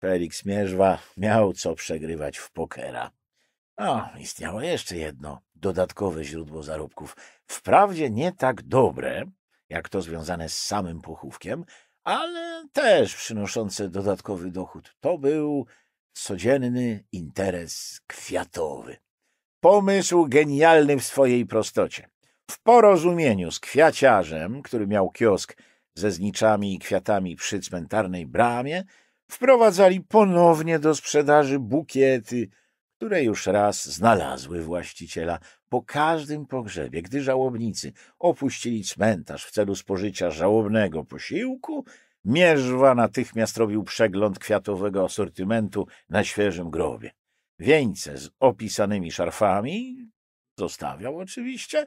Felix Mierzwa, miał co przegrywać w pokera. A, istniało jeszcze jedno dodatkowe źródło zarobków. Wprawdzie nie tak dobre, jak to związane z samym pochówkiem, ale też przynoszące dodatkowy dochód. To był codzienny interes kwiatowy. Pomysł genialny w swojej prostocie. W porozumieniu z kwiaciarzem, który miał kiosk ze zniczami i kwiatami przy cmentarnej bramie, wprowadzali ponownie do sprzedaży bukiety, które już raz znalazły właściciela po każdym pogrzebie, gdy żałobnicy opuścili cmentarz w celu spożycia żałobnego posiłku, Mierzwa natychmiast robił przegląd kwiatowego asortymentu na świeżym grobie. Wieńce z opisanymi szarfami zostawiał oczywiście,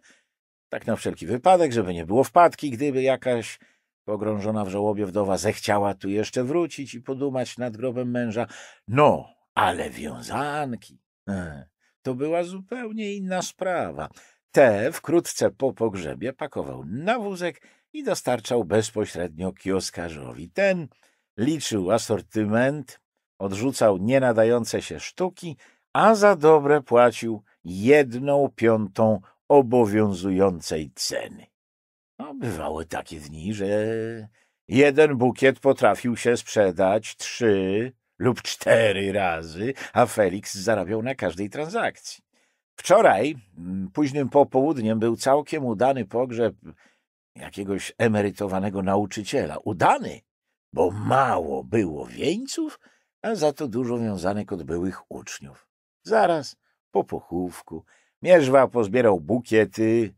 tak na wszelki wypadek, żeby nie było wpadki, gdyby jakaś pogrążona w żałobie wdowa zechciała tu jeszcze wrócić i podumać nad grobem męża. No, ale wiązanki e, to była zupełnie inna sprawa. Te wkrótce po pogrzebie pakował na wózek i dostarczał bezpośrednio kioskarzowi. Ten liczył asortyment, odrzucał nienadające się sztuki, a za dobre płacił jedną piątą obowiązującej ceny. No, bywały takie dni, że jeden bukiet potrafił się sprzedać trzy, lub cztery razy, a Felix zarabiał na każdej transakcji. Wczoraj, mm, późnym popołudniem, był całkiem udany pogrzeb jakiegoś emerytowanego nauczyciela. Udany, bo mało było wieńców, a za to dużo wiązanek od byłych uczniów. Zaraz po pochówku Mierzwa pozbierał bukiety,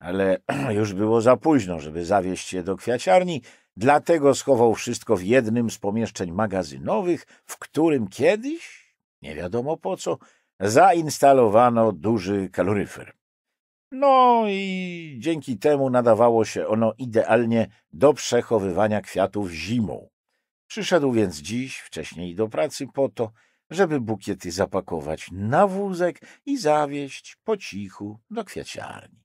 ale już było za późno, żeby zawieźć je do kwiaciarni, Dlatego schował wszystko w jednym z pomieszczeń magazynowych, w którym kiedyś, nie wiadomo po co, zainstalowano duży kaloryfer. No i dzięki temu nadawało się ono idealnie do przechowywania kwiatów zimą. Przyszedł więc dziś wcześniej do pracy po to, żeby bukiety zapakować na wózek i zawieźć po cichu do kwiaciarni.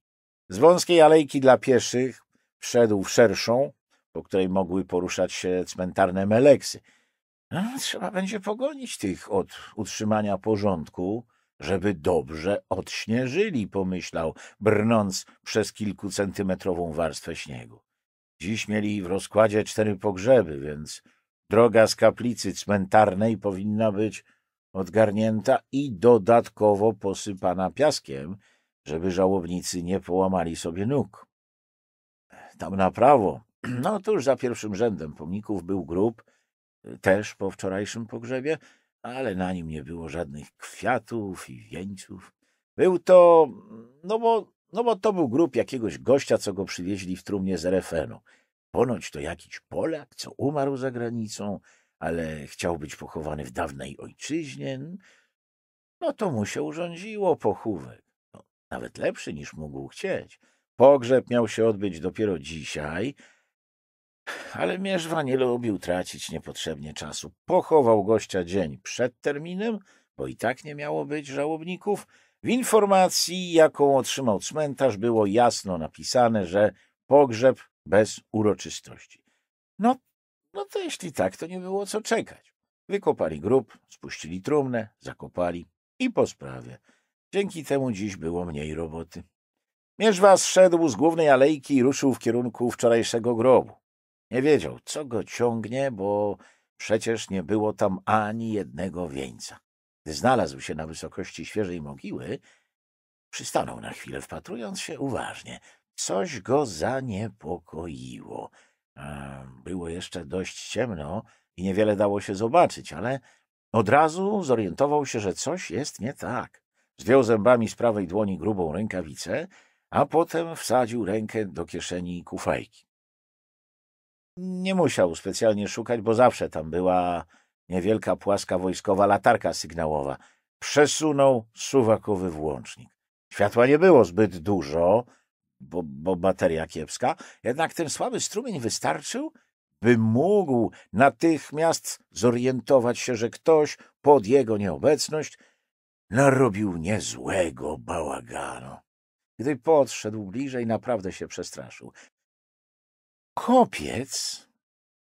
Z wąskiej alejki dla pieszych wszedł w szerszą, po której mogły poruszać się cmentarne meleksy. No, trzeba będzie pogonić tych od utrzymania porządku, żeby dobrze odśnieżyli, pomyślał, brnąc przez kilkucentymetrową warstwę śniegu. Dziś mieli w rozkładzie cztery pogrzeby, więc droga z kaplicy cmentarnej powinna być odgarnięta i dodatkowo posypana piaskiem, żeby żałobnicy nie połamali sobie nóg. Tam na prawo, No, tuż za pierwszym rzędem pomników był grób, y, też po wczorajszym pogrzebie, ale na nim nie było żadnych kwiatów i wieńców. Był to, no bo, no bo to był grób jakiegoś gościa, co go przywieźli w trumnie z Refenu. Ponoć to jakiś Polak, co umarł za granicą, ale chciał być pochowany w dawnej ojczyźnie. No to mu się urządziło pochówek. No, nawet lepszy niż mógł chcieć. Pogrzeb miał się odbyć dopiero dzisiaj, ale Mierzwa nie lubił tracić niepotrzebnie czasu. Pochował gościa dzień przed terminem, bo i tak nie miało być żałobników. W informacji, jaką otrzymał cmentarz, było jasno napisane, że pogrzeb bez uroczystości. No, no to jeśli tak, to nie było co czekać. Wykopali grób, spuścili trumnę, zakopali i po sprawie. Dzięki temu dziś było mniej roboty. Mierzwa zszedł z głównej alejki i ruszył w kierunku wczorajszego grobu. Nie wiedział, co go ciągnie, bo przecież nie było tam ani jednego wieńca. Gdy znalazł się na wysokości świeżej mogiły, przystanął na chwilę, wpatrując się uważnie. Coś go zaniepokoiło. Było jeszcze dość ciemno i niewiele dało się zobaczyć, ale od razu zorientował się, że coś jest nie tak. Zdjął zębami z prawej dłoni grubą rękawicę, a potem wsadził rękę do kieszeni kufajki. Nie musiał specjalnie szukać, bo zawsze tam była niewielka płaska wojskowa latarka sygnałowa. Przesunął suwakowy włącznik. Światła nie było zbyt dużo, bo, bo bateria kiepska, jednak ten słaby strumień wystarczył, by mógł natychmiast zorientować się, że ktoś pod jego nieobecność narobił niezłego bałaganu. Gdy podszedł bliżej, naprawdę się przestraszył. Kopiec,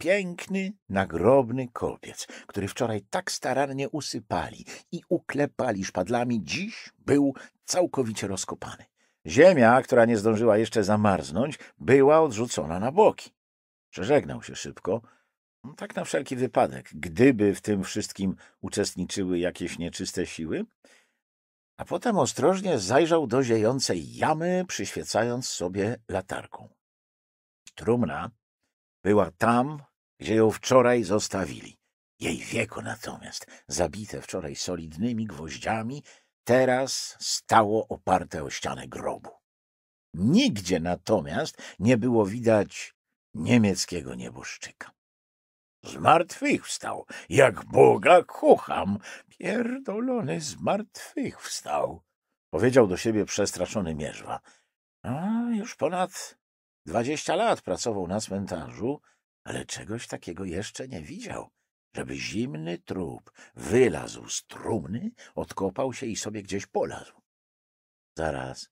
piękny, nagrobny kopiec, który wczoraj tak starannie usypali i uklepali szpadlami, dziś był całkowicie rozkopany. Ziemia, która nie zdążyła jeszcze zamarznąć, była odrzucona na boki. Przeżegnał się szybko, no, tak na wszelki wypadek, gdyby w tym wszystkim uczestniczyły jakieś nieczyste siły, a potem ostrożnie zajrzał do ziejącej jamy, przyświecając sobie latarką trumna była tam, gdzie ją wczoraj zostawili. Jej wieko natomiast, zabite wczoraj solidnymi gwoździami, teraz stało oparte o ścianę grobu. Nigdzie natomiast nie było widać niemieckiego nieboszczyka. wstał, jak Boga kocham, pierdolony wstał. powiedział do siebie przestraszony mierzwa. A już ponad Dwadzieścia lat pracował na cmentarzu, ale czegoś takiego jeszcze nie widział, żeby zimny trup wylazł z trumny, odkopał się i sobie gdzieś polazł. Zaraz.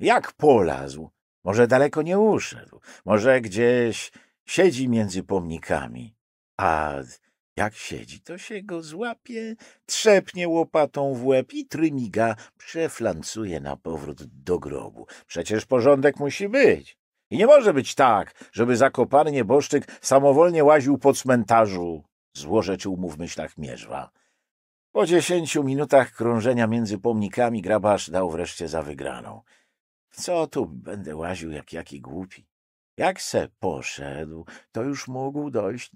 Jak polazł? Może daleko nie uszedł, może gdzieś siedzi między pomnikami. A jak siedzi, to się go złapie, trzepnie łopatą w łeb i trymiga przeflancuje na powrót do grobu. Przecież porządek musi być. I nie może być tak, żeby zakopany nieboszczyk samowolnie łaził po cmentarzu, złorzeczył mu w myślach mierzwa. Po dziesięciu minutach krążenia między pomnikami grabarz dał wreszcie za wygraną. Co tu będę łaził jak jaki głupi? Jak se poszedł, to już mógł dojść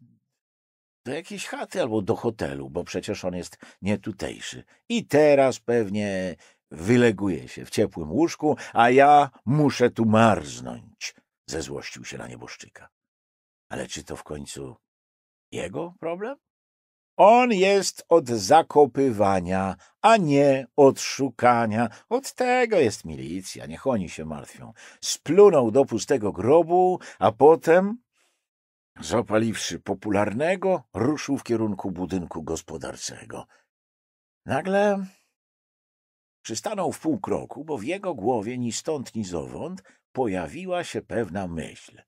do jakiejś chaty albo do hotelu, bo przecież on jest nietutejszy. I teraz pewnie wyleguje się w ciepłym łóżku, a ja muszę tu marznąć. Zezłościł się na nieboszczyka. Ale czy to w końcu jego problem? On jest od zakopywania, a nie od szukania. Od tego jest milicja, niech oni się martwią. Splunął do pustego grobu, a potem, zapaliwszy popularnego, ruszył w kierunku budynku gospodarczego. Nagle przystanął w pół kroku, bo w jego głowie ni stąd, ni zowąd pojawiła się pewna myśl.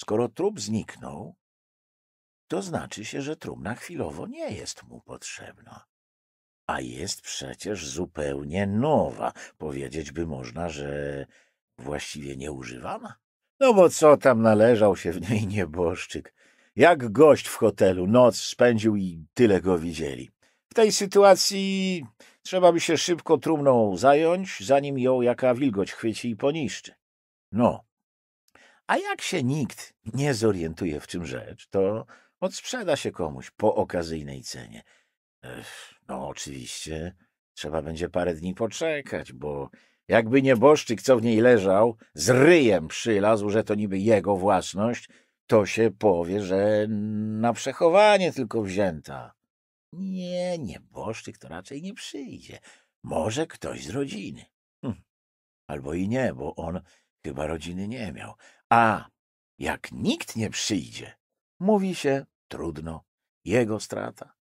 Skoro trup zniknął, to znaczy się, że trumna chwilowo nie jest mu potrzebna. A jest przecież zupełnie nowa. Powiedzieć by można, że właściwie nieużywana. No bo co tam należał się w niej nieboszczyk? Jak gość w hotelu noc spędził i tyle go widzieli. W tej sytuacji trzeba by się szybko trumną zająć, zanim ją jaka wilgoć chwyci i poniszczy. No. A jak się nikt nie zorientuje, w czym rzecz, to odsprzeda się komuś po okazyjnej cenie. Ech, no, oczywiście, trzeba będzie parę dni poczekać, bo jakby nieboszczyk, co w niej leżał, z ryjem przylazł, że to niby jego własność, to się powie, że na przechowanie tylko wzięta. Nie, nieboszczyk to raczej nie przyjdzie. Może ktoś z rodziny. Hm. Albo i nie, bo on Chyba rodziny nie miał. A jak nikt nie przyjdzie, mówi się trudno, jego strata.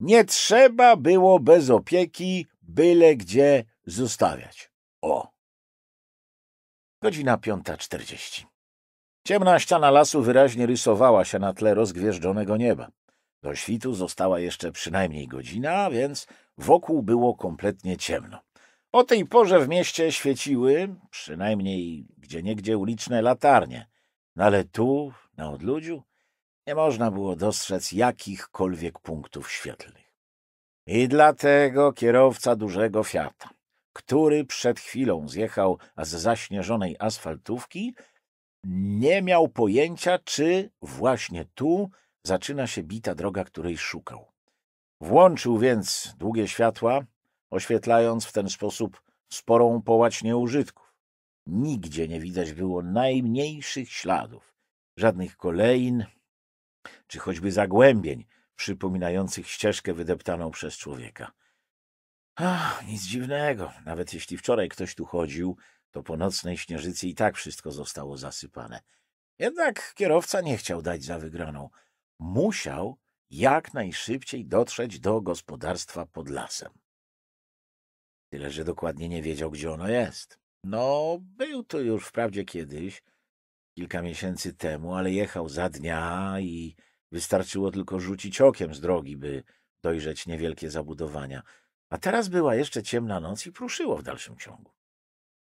Nie trzeba było bez opieki byle gdzie zostawiać. O! Godzina piąta czterdzieści. Ciemna ściana lasu wyraźnie rysowała się na tle rozgwieżdżonego nieba. Do świtu została jeszcze przynajmniej godzina, więc wokół było kompletnie ciemno. O tej porze w mieście świeciły, przynajmniej gdzie niegdzie uliczne latarnie. No ale tu, na odludziu, nie można było dostrzec jakichkolwiek punktów świetlnych. I dlatego kierowca dużego Fiata, który przed chwilą zjechał z zaśnieżonej asfaltówki, nie miał pojęcia, czy właśnie tu zaczyna się bita droga, której szukał. Włączył więc długie światła, oświetlając w ten sposób sporą połać nieużytku. Nigdzie nie widać było najmniejszych śladów, żadnych kolein czy choćby zagłębień przypominających ścieżkę wydeptaną przez człowieka. Ach, nic dziwnego, nawet jeśli wczoraj ktoś tu chodził, to po nocnej śnieżycy i tak wszystko zostało zasypane. Jednak kierowca nie chciał dać za wygraną. Musiał jak najszybciej dotrzeć do gospodarstwa pod lasem. Tyle, że dokładnie nie wiedział, gdzie ono jest. No, był to już wprawdzie kiedyś, kilka miesięcy temu, ale jechał za dnia i wystarczyło tylko rzucić okiem z drogi, by dojrzeć niewielkie zabudowania. A teraz była jeszcze ciemna noc i pruszyło w dalszym ciągu.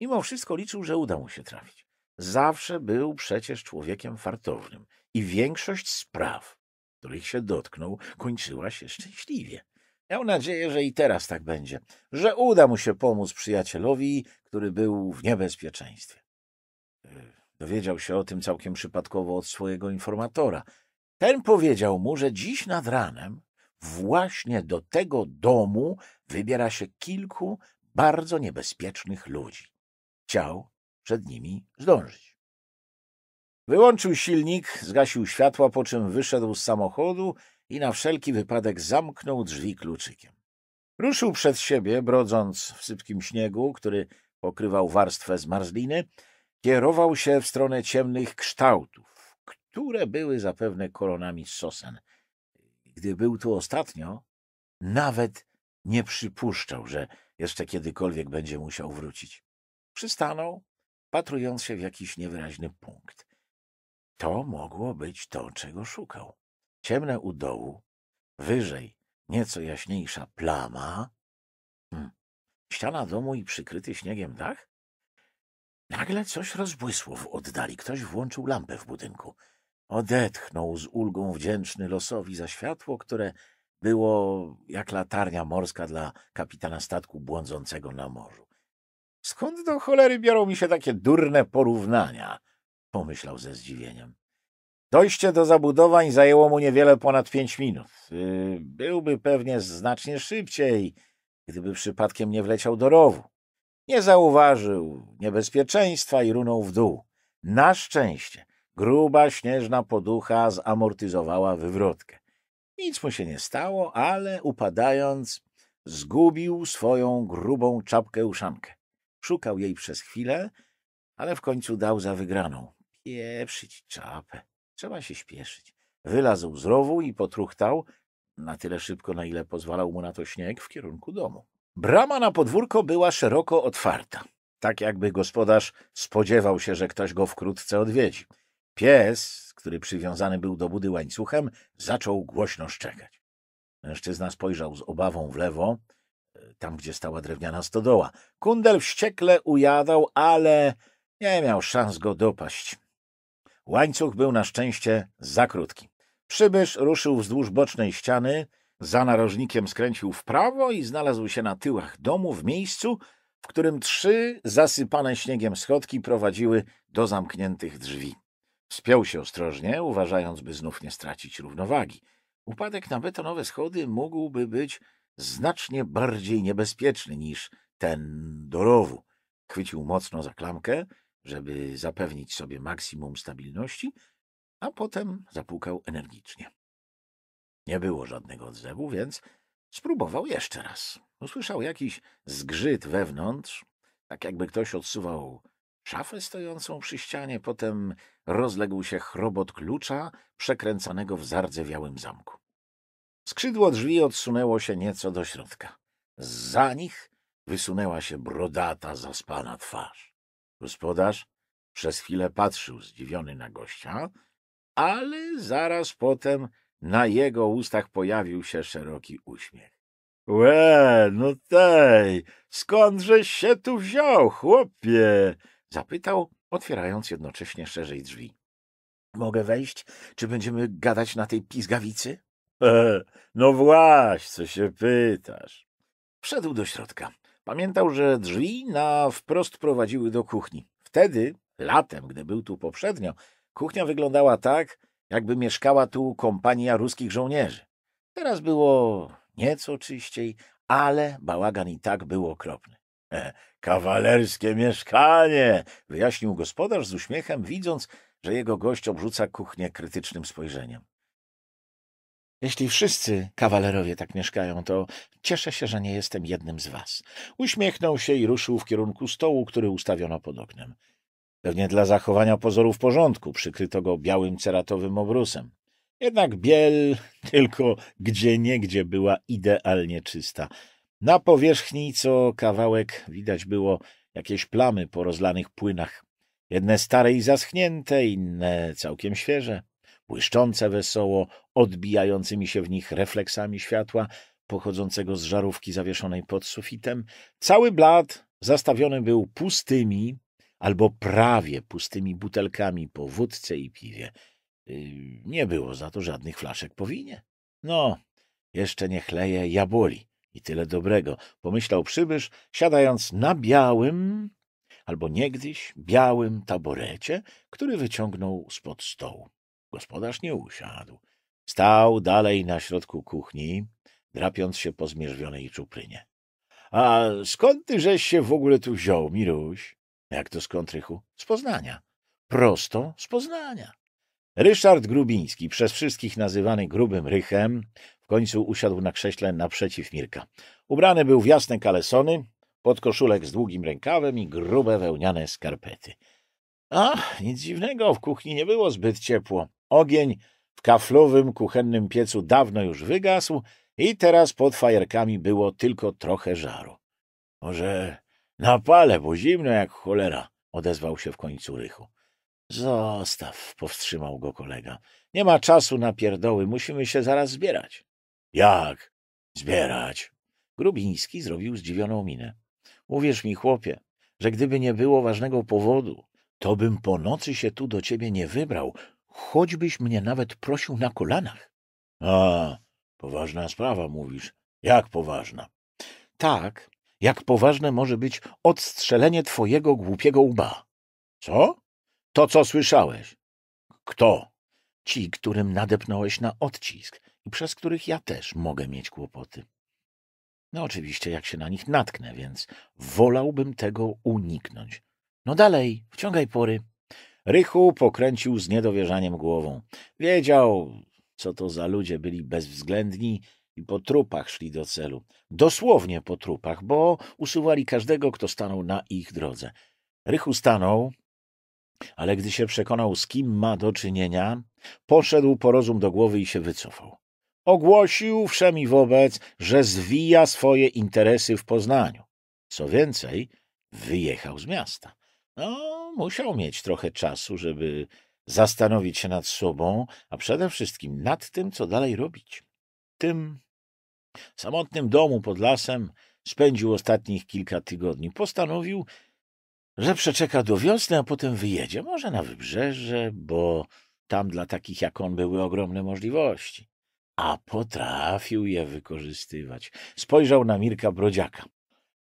Mimo wszystko liczył, że uda mu się trafić. Zawsze był przecież człowiekiem fartownym i większość spraw, których się dotknął, kończyła się szczęśliwie. Miał nadzieję, że i teraz tak będzie, że uda mu się pomóc przyjacielowi, który był w niebezpieczeństwie. E, dowiedział się o tym całkiem przypadkowo od swojego informatora. Ten powiedział mu, że dziś nad ranem właśnie do tego domu wybiera się kilku bardzo niebezpiecznych ludzi. Chciał przed nimi zdążyć. Wyłączył silnik, zgasił światła, po czym wyszedł z samochodu i na wszelki wypadek zamknął drzwi kluczykiem. Ruszył przed siebie, brodząc w sypkim śniegu, który pokrywał warstwę zmarzliny, kierował się w stronę ciemnych kształtów, które były zapewne koronami z sosen. Gdy był tu ostatnio, nawet nie przypuszczał, że jeszcze kiedykolwiek będzie musiał wrócić. Przystanął, patrując się w jakiś niewyraźny punkt. To mogło być to, czego szukał ciemne u dołu, wyżej nieco jaśniejsza plama, hmm. ściana domu i przykryty śniegiem dach. Nagle coś rozbłysło w oddali, ktoś włączył lampę w budynku. Odetchnął z ulgą wdzięczny losowi za światło, które było jak latarnia morska dla kapitana statku błądzącego na morzu. Skąd do cholery biorą mi się takie durne porównania? pomyślał ze zdziwieniem. Dojście do zabudowań zajęło mu niewiele ponad pięć minut. Y, byłby pewnie znacznie szybciej, gdyby przypadkiem nie wleciał do rowu. Nie zauważył niebezpieczeństwa i runął w dół. Na szczęście gruba śnieżna poducha zamortyzowała wywrotkę. Nic mu się nie stało, ale upadając zgubił swoją grubą czapkę uszankę. Szukał jej przez chwilę, ale w końcu dał za wygraną. Pieprzyć czapę. Trzeba się śpieszyć. Wylazł z rowu i potruchtał, na tyle szybko, na ile pozwalał mu na to śnieg, w kierunku domu. Brama na podwórko była szeroko otwarta, tak jakby gospodarz spodziewał się, że ktoś go wkrótce odwiedzi. Pies, który przywiązany był do budy łańcuchem, zaczął głośno szczekać. Mężczyzna spojrzał z obawą w lewo, e, tam gdzie stała drewniana stodoła. Kundel wściekle ujadał, ale nie miał szans go dopaść. Łańcuch był na szczęście za krótki. Przybysz ruszył wzdłuż bocznej ściany, za narożnikiem skręcił w prawo i znalazł się na tyłach domu w miejscu, w którym trzy zasypane śniegiem schodki prowadziły do zamkniętych drzwi. Spiął się ostrożnie, uważając, by znów nie stracić równowagi. Upadek na betonowe schody mógłby być znacznie bardziej niebezpieczny niż ten do rowu. Chwycił mocno za klamkę, żeby zapewnić sobie maksimum stabilności, a potem zapukał energicznie. Nie było żadnego odzewu, więc spróbował jeszcze raz. Usłyszał jakiś zgrzyt wewnątrz, tak jakby ktoś odsuwał szafę stojącą przy ścianie, potem rozległ się chrobot klucza przekręcanego w zardzewiałym zamku. Skrzydło drzwi odsunęło się nieco do środka. Za nich wysunęła się brodata, zaspana twarz. Gospodarz przez chwilę patrzył zdziwiony na gościa, ale zaraz potem na jego ustach pojawił się szeroki uśmiech. — Łe, no tej, skądżeś się tu wziął, chłopie? — zapytał, otwierając jednocześnie szerzej drzwi. — Mogę wejść? Czy będziemy gadać na tej pizgawicy? E, — No właśnie, co się pytasz. Wszedł do środka. Pamiętał, że drzwi na wprost prowadziły do kuchni. Wtedy, latem, gdy był tu poprzednio, kuchnia wyglądała tak, jakby mieszkała tu kompania ruskich żołnierzy. Teraz było nieco czyściej, ale bałagan i tak był okropny. Kawalerskie mieszkanie! wyjaśnił gospodarz z uśmiechem, widząc, że jego gość obrzuca kuchnię krytycznym spojrzeniem. Jeśli wszyscy kawalerowie tak mieszkają, to cieszę się, że nie jestem jednym z was. Uśmiechnął się i ruszył w kierunku stołu, który ustawiono pod oknem. Pewnie dla zachowania pozorów porządku przykryto go białym ceratowym obrusem. Jednak biel tylko gdzie niegdzie była idealnie czysta. Na powierzchni co kawałek widać było jakieś plamy po rozlanych płynach. Jedne stare i zaschnięte, inne całkiem świeże błyszczące wesoło, odbijającymi się w nich refleksami światła pochodzącego z żarówki zawieszonej pod sufitem. Cały blat zastawiony był pustymi albo prawie pustymi butelkami po wódce i piwie. Y, nie było za to żadnych flaszek po winie. No, jeszcze nie chleje jaboli i tyle dobrego, pomyślał przybysz, siadając na białym albo niegdyś białym taborecie, który wyciągnął spod stołu. Gospodarz nie usiadł. Stał dalej na środku kuchni, drapiąc się po zmierzwionej czuprynie. — A skąd ty żeś się w ogóle tu wziął, Miruś? — Jak to skąd, Rychu? — Z Poznania. — Prosto z Poznania. Ryszard Grubiński, przez wszystkich nazywany grubym Rychem, w końcu usiadł na krześle naprzeciw Mirka. Ubrany był w jasne kalesony, podkoszulek z długim rękawem i grube wełniane skarpety. Ach, nic dziwnego, w kuchni nie było zbyt ciepło. Ogień w kaflowym kuchennym piecu dawno już wygasł i teraz pod fajerkami było tylko trochę żaru. — Może napalę, bo zimno jak cholera — odezwał się w końcu Rychu. — Zostaw — powstrzymał go kolega. — Nie ma czasu na pierdoły, musimy się zaraz zbierać. — Jak? Zbierać? Grubiński zrobił zdziwioną minę. — Uwierz mi, chłopie, że gdyby nie było ważnego powodu, to bym po nocy się tu do ciebie nie wybrał, choćbyś mnie nawet prosił na kolanach. A, poważna sprawa, mówisz. Jak poważna? Tak, jak poważne może być odstrzelenie twojego głupiego łba. Co? To, co słyszałeś. Kto? Ci, którym nadepnąłeś na odcisk i przez których ja też mogę mieć kłopoty. No oczywiście, jak się na nich natknę, więc wolałbym tego uniknąć. No dalej, wciągaj pory. Rychu pokręcił z niedowierzaniem głową. Wiedział, co to za ludzie byli bezwzględni i po trupach szli do celu. Dosłownie po trupach, bo usuwali każdego, kto stanął na ich drodze. Rychu stanął, ale gdy się przekonał, z kim ma do czynienia, poszedł po rozum do głowy i się wycofał. Ogłosił wszemi wobec, że zwija swoje interesy w Poznaniu. Co więcej, wyjechał z miasta. No, musiał mieć trochę czasu, żeby zastanowić się nad sobą, a przede wszystkim nad tym, co dalej robić. W tym samotnym domu pod lasem spędził ostatnich kilka tygodni. Postanowił, że przeczeka do wiosny, a potem wyjedzie, może na wybrzeże, bo tam dla takich jak on były ogromne możliwości. A potrafił je wykorzystywać. Spojrzał na Mirka Brodziaka.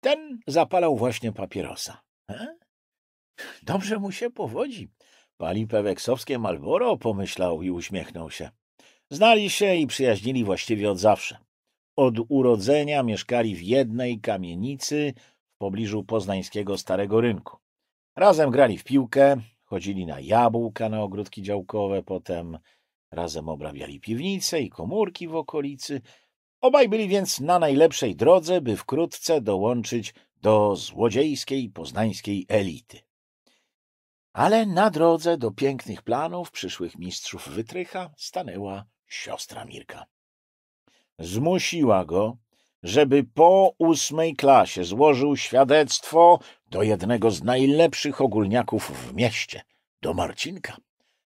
Ten zapalał właśnie papierosa. E? Dobrze mu się powodzi. Pali peweksowskie Malboro, pomyślał i uśmiechnął się. Znali się i przyjaźnili właściwie od zawsze. Od urodzenia mieszkali w jednej kamienicy w pobliżu poznańskiego Starego Rynku. Razem grali w piłkę, chodzili na jabłka na ogródki działkowe, potem razem obrabiali piwnice i komórki w okolicy. Obaj byli więc na najlepszej drodze, by wkrótce dołączyć do złodziejskiej poznańskiej elity. Ale na drodze do pięknych planów przyszłych mistrzów wytrycha stanęła siostra Mirka. Zmusiła go, żeby po ósmej klasie złożył świadectwo do jednego z najlepszych ogólniaków w mieście, do Marcinka.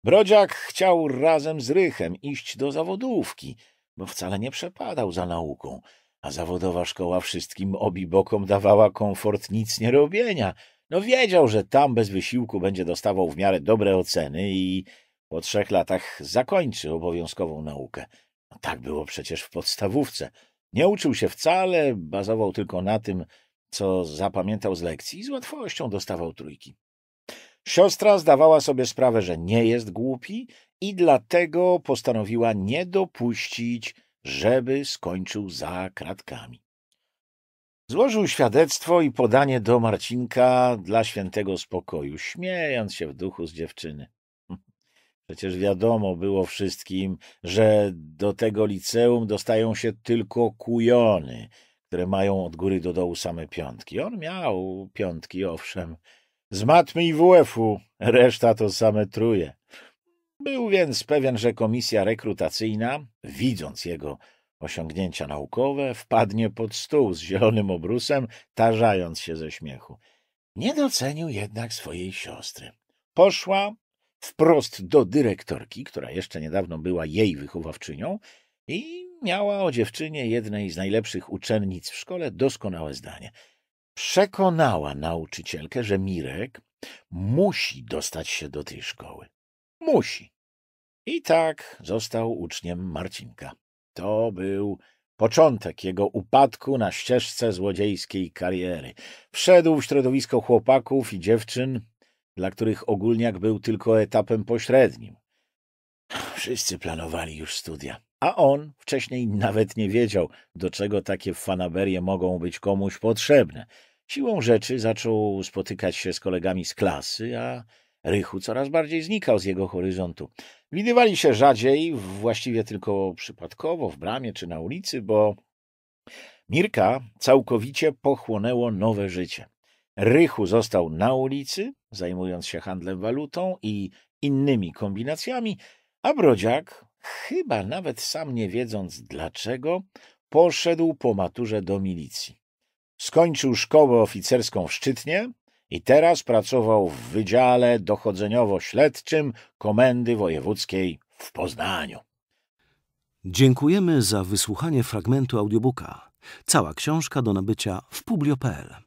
Brodziak chciał razem z Rychem iść do zawodówki, bo wcale nie przepadał za nauką, a zawodowa szkoła wszystkim obi bokom dawała komfort nic nie robienia – no wiedział, że tam bez wysiłku będzie dostawał w miarę dobre oceny i po trzech latach zakończy obowiązkową naukę. No, tak było przecież w podstawówce. Nie uczył się wcale, bazował tylko na tym, co zapamiętał z lekcji i z łatwością dostawał trójki. Siostra zdawała sobie sprawę, że nie jest głupi i dlatego postanowiła nie dopuścić, żeby skończył za kratkami. Złożył świadectwo i podanie do Marcinka dla świętego spokoju, śmiejąc się w duchu z dziewczyny. Przecież wiadomo było wszystkim, że do tego liceum dostają się tylko kujony, które mają od góry do dołu same piątki. On miał piątki, owszem. Z matmy i WF-u, reszta to same truje. Był więc pewien, że komisja rekrutacyjna, widząc jego osiągnięcia naukowe, wpadnie pod stół z zielonym obrusem, tarzając się ze śmiechu. Nie docenił jednak swojej siostry. Poszła wprost do dyrektorki, która jeszcze niedawno była jej wychowawczynią i miała o dziewczynie jednej z najlepszych uczennic w szkole doskonałe zdanie. Przekonała nauczycielkę, że Mirek musi dostać się do tej szkoły. Musi. I tak został uczniem Marcinka. To był początek jego upadku na ścieżce złodziejskiej kariery. Wszedł w środowisko chłopaków i dziewczyn, dla których ogólniak był tylko etapem pośrednim. Wszyscy planowali już studia, a on wcześniej nawet nie wiedział, do czego takie fanaberie mogą być komuś potrzebne. Siłą rzeczy zaczął spotykać się z kolegami z klasy, a Rychu coraz bardziej znikał z jego horyzontu. Widywali się rzadziej, właściwie tylko przypadkowo, w bramie czy na ulicy, bo Mirka całkowicie pochłonęło nowe życie. Rychu został na ulicy, zajmując się handlem walutą i innymi kombinacjami, a Brodziak, chyba nawet sam nie wiedząc dlaczego, poszedł po maturze do milicji. Skończył szkołę oficerską w Szczytnie, i teraz pracował w Wydziale Dochodzeniowo-Śledczym Komendy Wojewódzkiej w Poznaniu. Dziękujemy za wysłuchanie fragmentu audiobooka. Cała książka do nabycia w publio.pl.